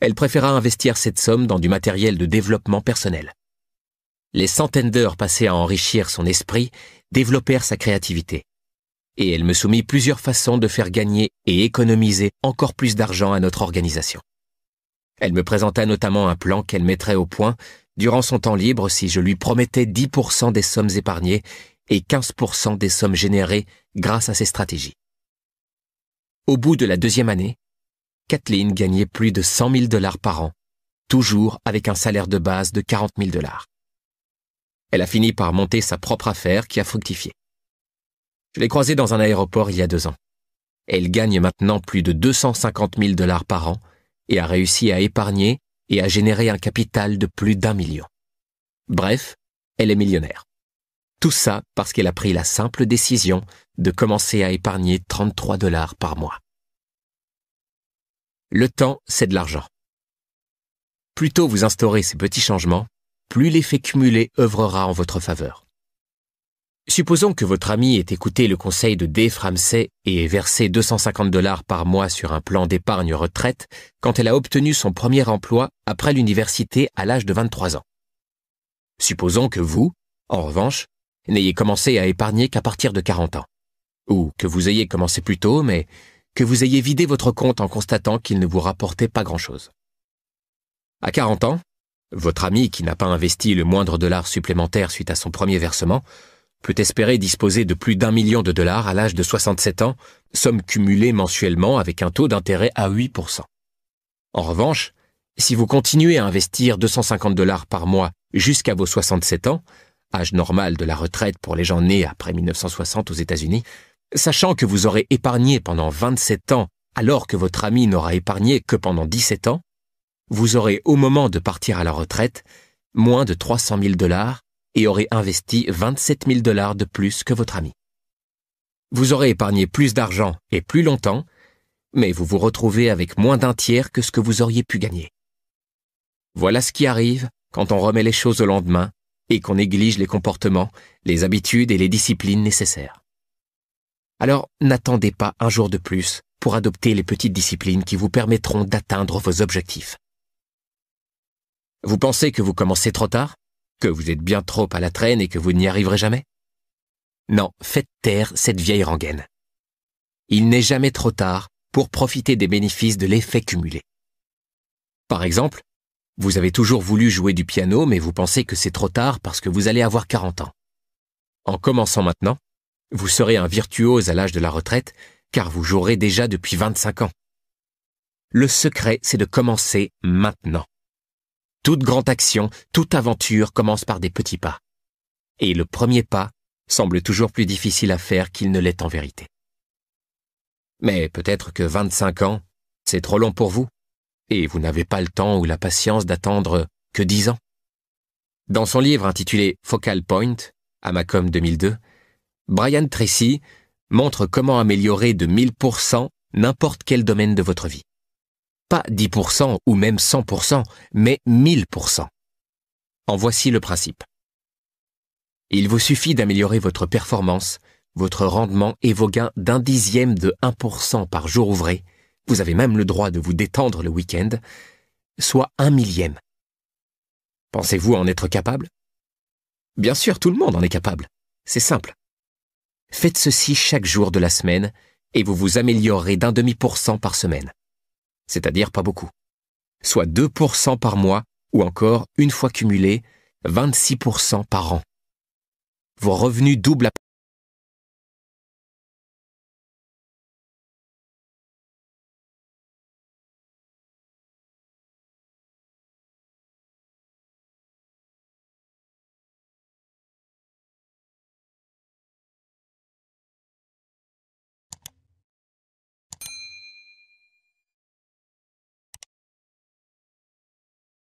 elle préféra investir cette somme dans du matériel de développement personnel. Les centaines d'heures passées à enrichir son esprit développèrent sa créativité, et elle me soumit plusieurs façons de faire gagner et économiser encore plus d'argent à notre organisation. Elle me présenta notamment un plan qu'elle mettrait au point durant son temps libre si je lui promettais 10% des sommes épargnées et 15% des sommes générées grâce à ses stratégies. Au bout de la deuxième année, Kathleen gagnait plus de 100 000 dollars par an, toujours avec un salaire de base de 40 000 dollars. Elle a fini par monter sa propre affaire qui a fructifié. Je l'ai croisée dans un aéroport il y a deux ans. Elle gagne maintenant plus de 250 000 dollars par an et a réussi à épargner et à générer un capital de plus d'un million. Bref, elle est millionnaire. Tout ça parce qu'elle a pris la simple décision de commencer à épargner 33 dollars par mois. Le temps, c'est de l'argent. Plus tôt vous instaurez ces petits changements, plus l'effet cumulé œuvrera en votre faveur. Supposons que votre amie ait écouté le conseil de D. Framsey et ait versé 250 dollars par mois sur un plan d'épargne retraite quand elle a obtenu son premier emploi après l'université à l'âge de 23 ans. Supposons que vous, en revanche, n'ayez commencé à épargner qu'à partir de 40 ans. Ou que vous ayez commencé plus tôt, mais que vous ayez vidé votre compte en constatant qu'il ne vous rapportait pas grand-chose. À 40 ans, votre amie qui n'a pas investi le moindre dollar supplémentaire suite à son premier versement peut espérer disposer de plus d'un million de dollars à l'âge de 67 ans, somme cumulée mensuellement avec un taux d'intérêt à 8%. En revanche, si vous continuez à investir 250 dollars par mois jusqu'à vos 67 ans, âge normal de la retraite pour les gens nés après 1960 aux États-Unis, sachant que vous aurez épargné pendant 27 ans alors que votre ami n'aura épargné que pendant 17 ans, vous aurez au moment de partir à la retraite moins de 300 000 dollars et aurez investi 27 000 dollars de plus que votre ami. Vous aurez épargné plus d'argent et plus longtemps, mais vous vous retrouvez avec moins d'un tiers que ce que vous auriez pu gagner. Voilà ce qui arrive quand on remet les choses au lendemain et qu'on néglige les comportements, les habitudes et les disciplines nécessaires. Alors n'attendez pas un jour de plus pour adopter les petites disciplines qui vous permettront d'atteindre vos objectifs. Vous pensez que vous commencez trop tard que vous êtes bien trop à la traîne et que vous n'y arriverez jamais Non, faites taire cette vieille rengaine. Il n'est jamais trop tard pour profiter des bénéfices de l'effet cumulé. Par exemple, vous avez toujours voulu jouer du piano mais vous pensez que c'est trop tard parce que vous allez avoir 40 ans. En commençant maintenant, vous serez un virtuose à l'âge de la retraite car vous jouerez déjà depuis 25 ans. Le secret, c'est de commencer maintenant. Toute grande action, toute aventure commence par des petits pas. Et le premier pas semble toujours plus difficile à faire qu'il ne l'est en vérité. Mais peut-être que 25 ans, c'est trop long pour vous, et vous n'avez pas le temps ou la patience d'attendre que 10 ans. Dans son livre intitulé Focal Point, Amacom 2002, Brian Tracy montre comment améliorer de 1000% n'importe quel domaine de votre vie pas 10% ou même 100%, mais 1000%. En voici le principe. Il vous suffit d'améliorer votre performance, votre rendement et vos gains d'un dixième de 1% par jour ouvré, vous avez même le droit de vous détendre le week-end, soit un millième. Pensez-vous en être capable Bien sûr, tout le monde en est capable. C'est simple. Faites ceci chaque jour de la semaine et vous vous améliorerez d'un demi pour cent par semaine c'est-à-dire pas beaucoup. Soit 2% par mois, ou encore, une fois cumulé, 26% par an. Vos revenus doublent à